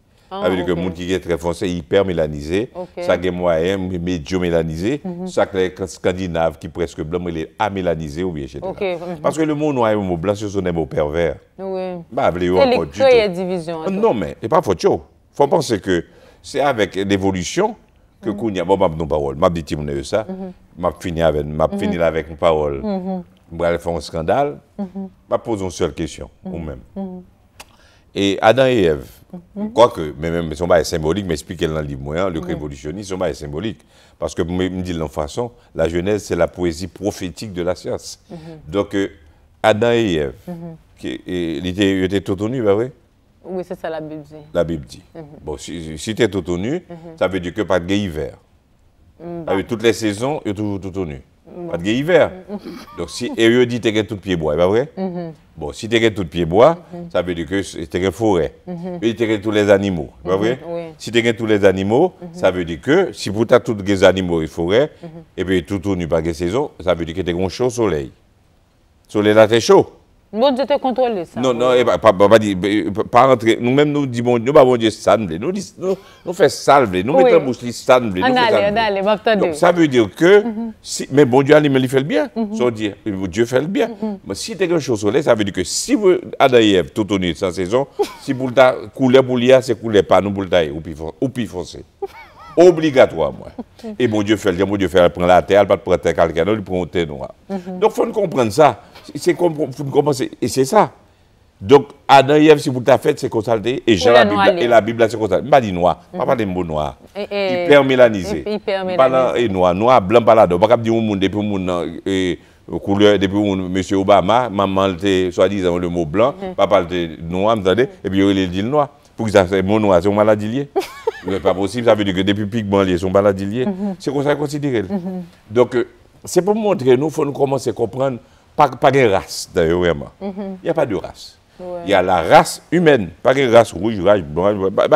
Aveli ah, ke moun ki ke tre fonse, hipermelanize, sa ke mwa em, medyo melanize, mhm. sa ke skandinav ki preske blan, mwen li amelanize ou biye, chete
mhm. la. Paske
le moun mwa em moun blan, se son em moun perver. Ou e. Ma mhm. avle yo anpon di tou. E le kweye divizyon anpon. Non men, e pa anpon tchou. Fon panse ke, se avèk l'évolution, ke koun ya, moun mab nou parol, mab diti moun e yo sa, mab finil avèk mou parol, mou alè fòm skandal, mab poson sol kèsyon, moun mèm. E Adan e Ev, Quoique, mhm. mais même son bas est symbolique, mais expliquez dans le livre moyen, hein, le révolutionnisme, son bas est symbolique. Parce que, me dit de façon, la Genèse, c'est la poésie prophétique de la science. Mhm. Donc, euh, Adam et Ève, mhm. ils étaient tout nu bah oui?
Oui, c'est ça, la Bible dit. La Bible dit.
Bon, si, tu es tout nu, ça veut dire que pas de hiver. Mm, Avec bah. toutes les saisons, ils sont toujours tout nu. Pas de hiver. Mm-hmm. Donc, si Eyo dit que tout pied bois, pas vrai? Mm-hmm. Bon, si tu tout pied bois, mm-hmm. ça veut dire que c'est une forêt. Il a tous les animaux, pas vrai? Si tu tous les animaux, ça veut dire que si tu as tous les animaux et forêt, et eh puis tout tourne par de saison, ça veut dire que tu as un chaud soleil. Soleil là, c'est chaud.
Nous devons contrôler ça.
Non, non, pas, pas, pas, pas rentrer. Nous-mêmes, nous disons, nous avons dit ça, nous nous faisons ça, nous mettons en bouche ça, nous faisons ça. Donc, ça veut dire que, mhm. mais bon Dieu, il fait le bien. Mhm. dit, Dieu fait le bien. Mhm. Mais si tu as quelque chose sur ça veut dire que si vous, Adaïev, tout au nez sans sa saison, (laughs) si vous coulez pour l'IA, c'est couler pas, nous pour ou puis foncez. Obligatoire, moi. (laughs) Et bon Dieu fait le bien, bon Dieu fait, prend la terre, elle ne pas de terre quelqu'un, il prend un terre Donc, il faut comprendre ça c'est comme commencer. Et c'est ça. Donc, Adam et Eve, si vous t'avez fait, c'est constaté. Et la Bible, et la Bible, c'est constaté. Je dis noir. Je mhm. parle de mot noir.
Hyper mélanisé. Hyper mélanisé.
Noir, noir, blanc, pas Je ne pas dire monde depuis monde. Euh, couleur depuis M. Obama, maman, soi-disant le mot blanc, mhm. papa, le noir, vous savez, et puis il dit le noir. Pour que ça soit mon noir, c'est un maladie lié. Ce (laughs) pas possible, ça veut dire que depuis pigment lié, c'est un maladie mhm. C'est comme ça qu'on considère. Donc, euh, c'est pour montrer, nous, il faut nous commencer à comprendre pas, pas de race, d'ailleurs, vraiment. Mhm. Il n'y a pas de race. Il y a la race humaine, pas de race rouge, rouge blanche, bah,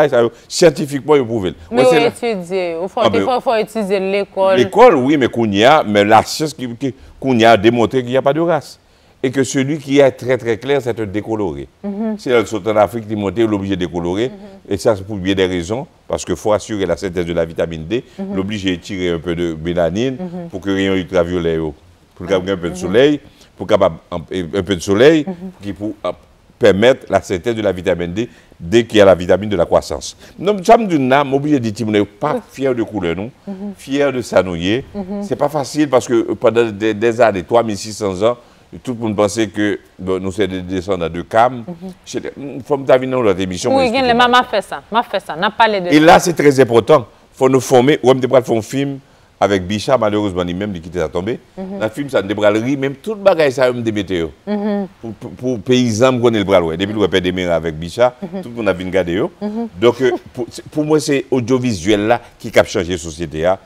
scientifiquement éprouvé. Mais on
étudie. il faut, ah, faut, étudier l'école.
L'école, oui, mais qu'on a, mais la science qu'on qui, a démontré qu'il n'y a pas de race. Et que celui qui est très très clair, c'est un décoloré. Mhm. C'est Si en Afrique, il est obligé décoloré. Mhm. Et ça, c'est pour bien des raisons, parce qu'il faut assurer la synthèse de la vitamine D, l'obliger de tirer un peu de mélanine pour que rayon ultraviolet, oh. pour qu'il y ait un peu de soleil. pou kap ap epè de soley, ki mhm. pou euh, pèmèt la sèntès de la vitamine D, dey ki y a la vitamine de la kwasans. Non, chanm doun nan, moubile ditim, moun e pa fiyèr de koule nou, fiyèr de s'anouye, se pa fasyl, paske pandan des anè, 3600 an, tout moun panse ke nou se desan nan de kam, fòm ta vin nan ou la remisyon. Mou y gen,
maman fè sa, maman fè sa, nan palè de... E la se
trezè protan, fòm nou fòmè, wèm te pral fòm fîm, Avec Bicha, malheureusement, lui-même, il quitte à tomber. Mhm. Dans le film, ça ne débral même toute bagaille, ça a démétéo. Mhm. Pour, pour, les paysans, connais le bras Depuis mhm. le père des avec Bicha, tout le monde a vu garder. Donc, euh, pour, moi, c'est audiovisuel là qui a changé la société, hein.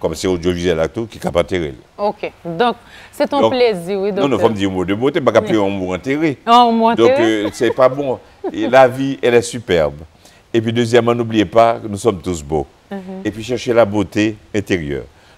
comme c'est audiovisuel là tout, qui a enterrer.
OK. Donc, c'est ton plaisir, oui. Non, non, faut me dire
un mot de beauté, tu pas capable un mot enterré.
Donc, euh,
c'est pas bon. la vie, elle est superbe. Et puis, deuxièmement, n'oubliez pas que nous sommes tous beaux. Et puis, cherchez la beauté intérieure.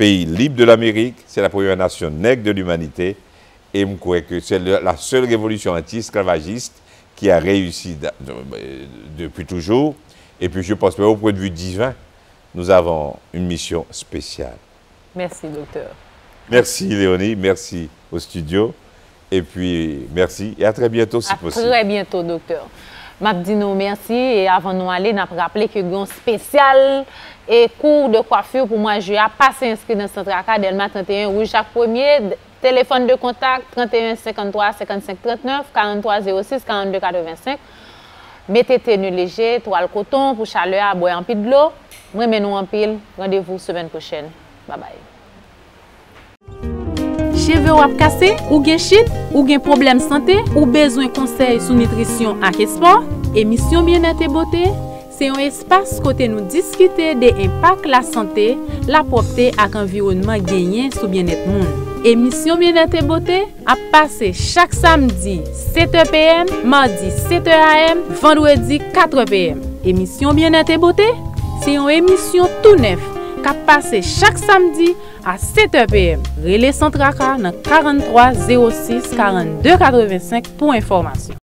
pays libre de l'Amérique, c'est la première nation nègre de l'humanité. Et je crois que c'est la seule révolution anti-esclavagiste qui a réussi euh, depuis toujours. Et puis je pense que au point de vue divin, nous avons une mission spéciale.
Merci, docteur.
Merci, Léonie. Merci au studio. Et puis, merci. Et à très bientôt, si possible. À très
bientôt, docteur. map di nou mersi, e avan nou ale, nap rappele ki yon gyon spesyal, e kou de kwafyo pou mwen, jou ya pa se inskri nan sotra ka, Delma 31, Ou Jacques 1er, telefon de kontak, 3153 55 39, 4306 4285, mette ten nou leje, toal koton, pou chale a, boye anpil blo, mwen men nou anpil, randevou semen koshen, babay. Cheveu wap kase, ou gen chit, ou gen problem sante, ou bezwen konsey sou nitrisyon ak espo. Emisyon Biennete Bote se yon espas kote nou diskite de impak la sante, la propte ak environman genyen sou biennete moun. Emisyon Biennete Bote ap pase chak samdi 7 pm, mandi 7 am, vendwedi 4 pm. Emisyon Biennete Bote se yon emisyon tou nef. ka pase chak samdi a 7 pm. Rele sentra ka nan 4306 4285 pou informasyon.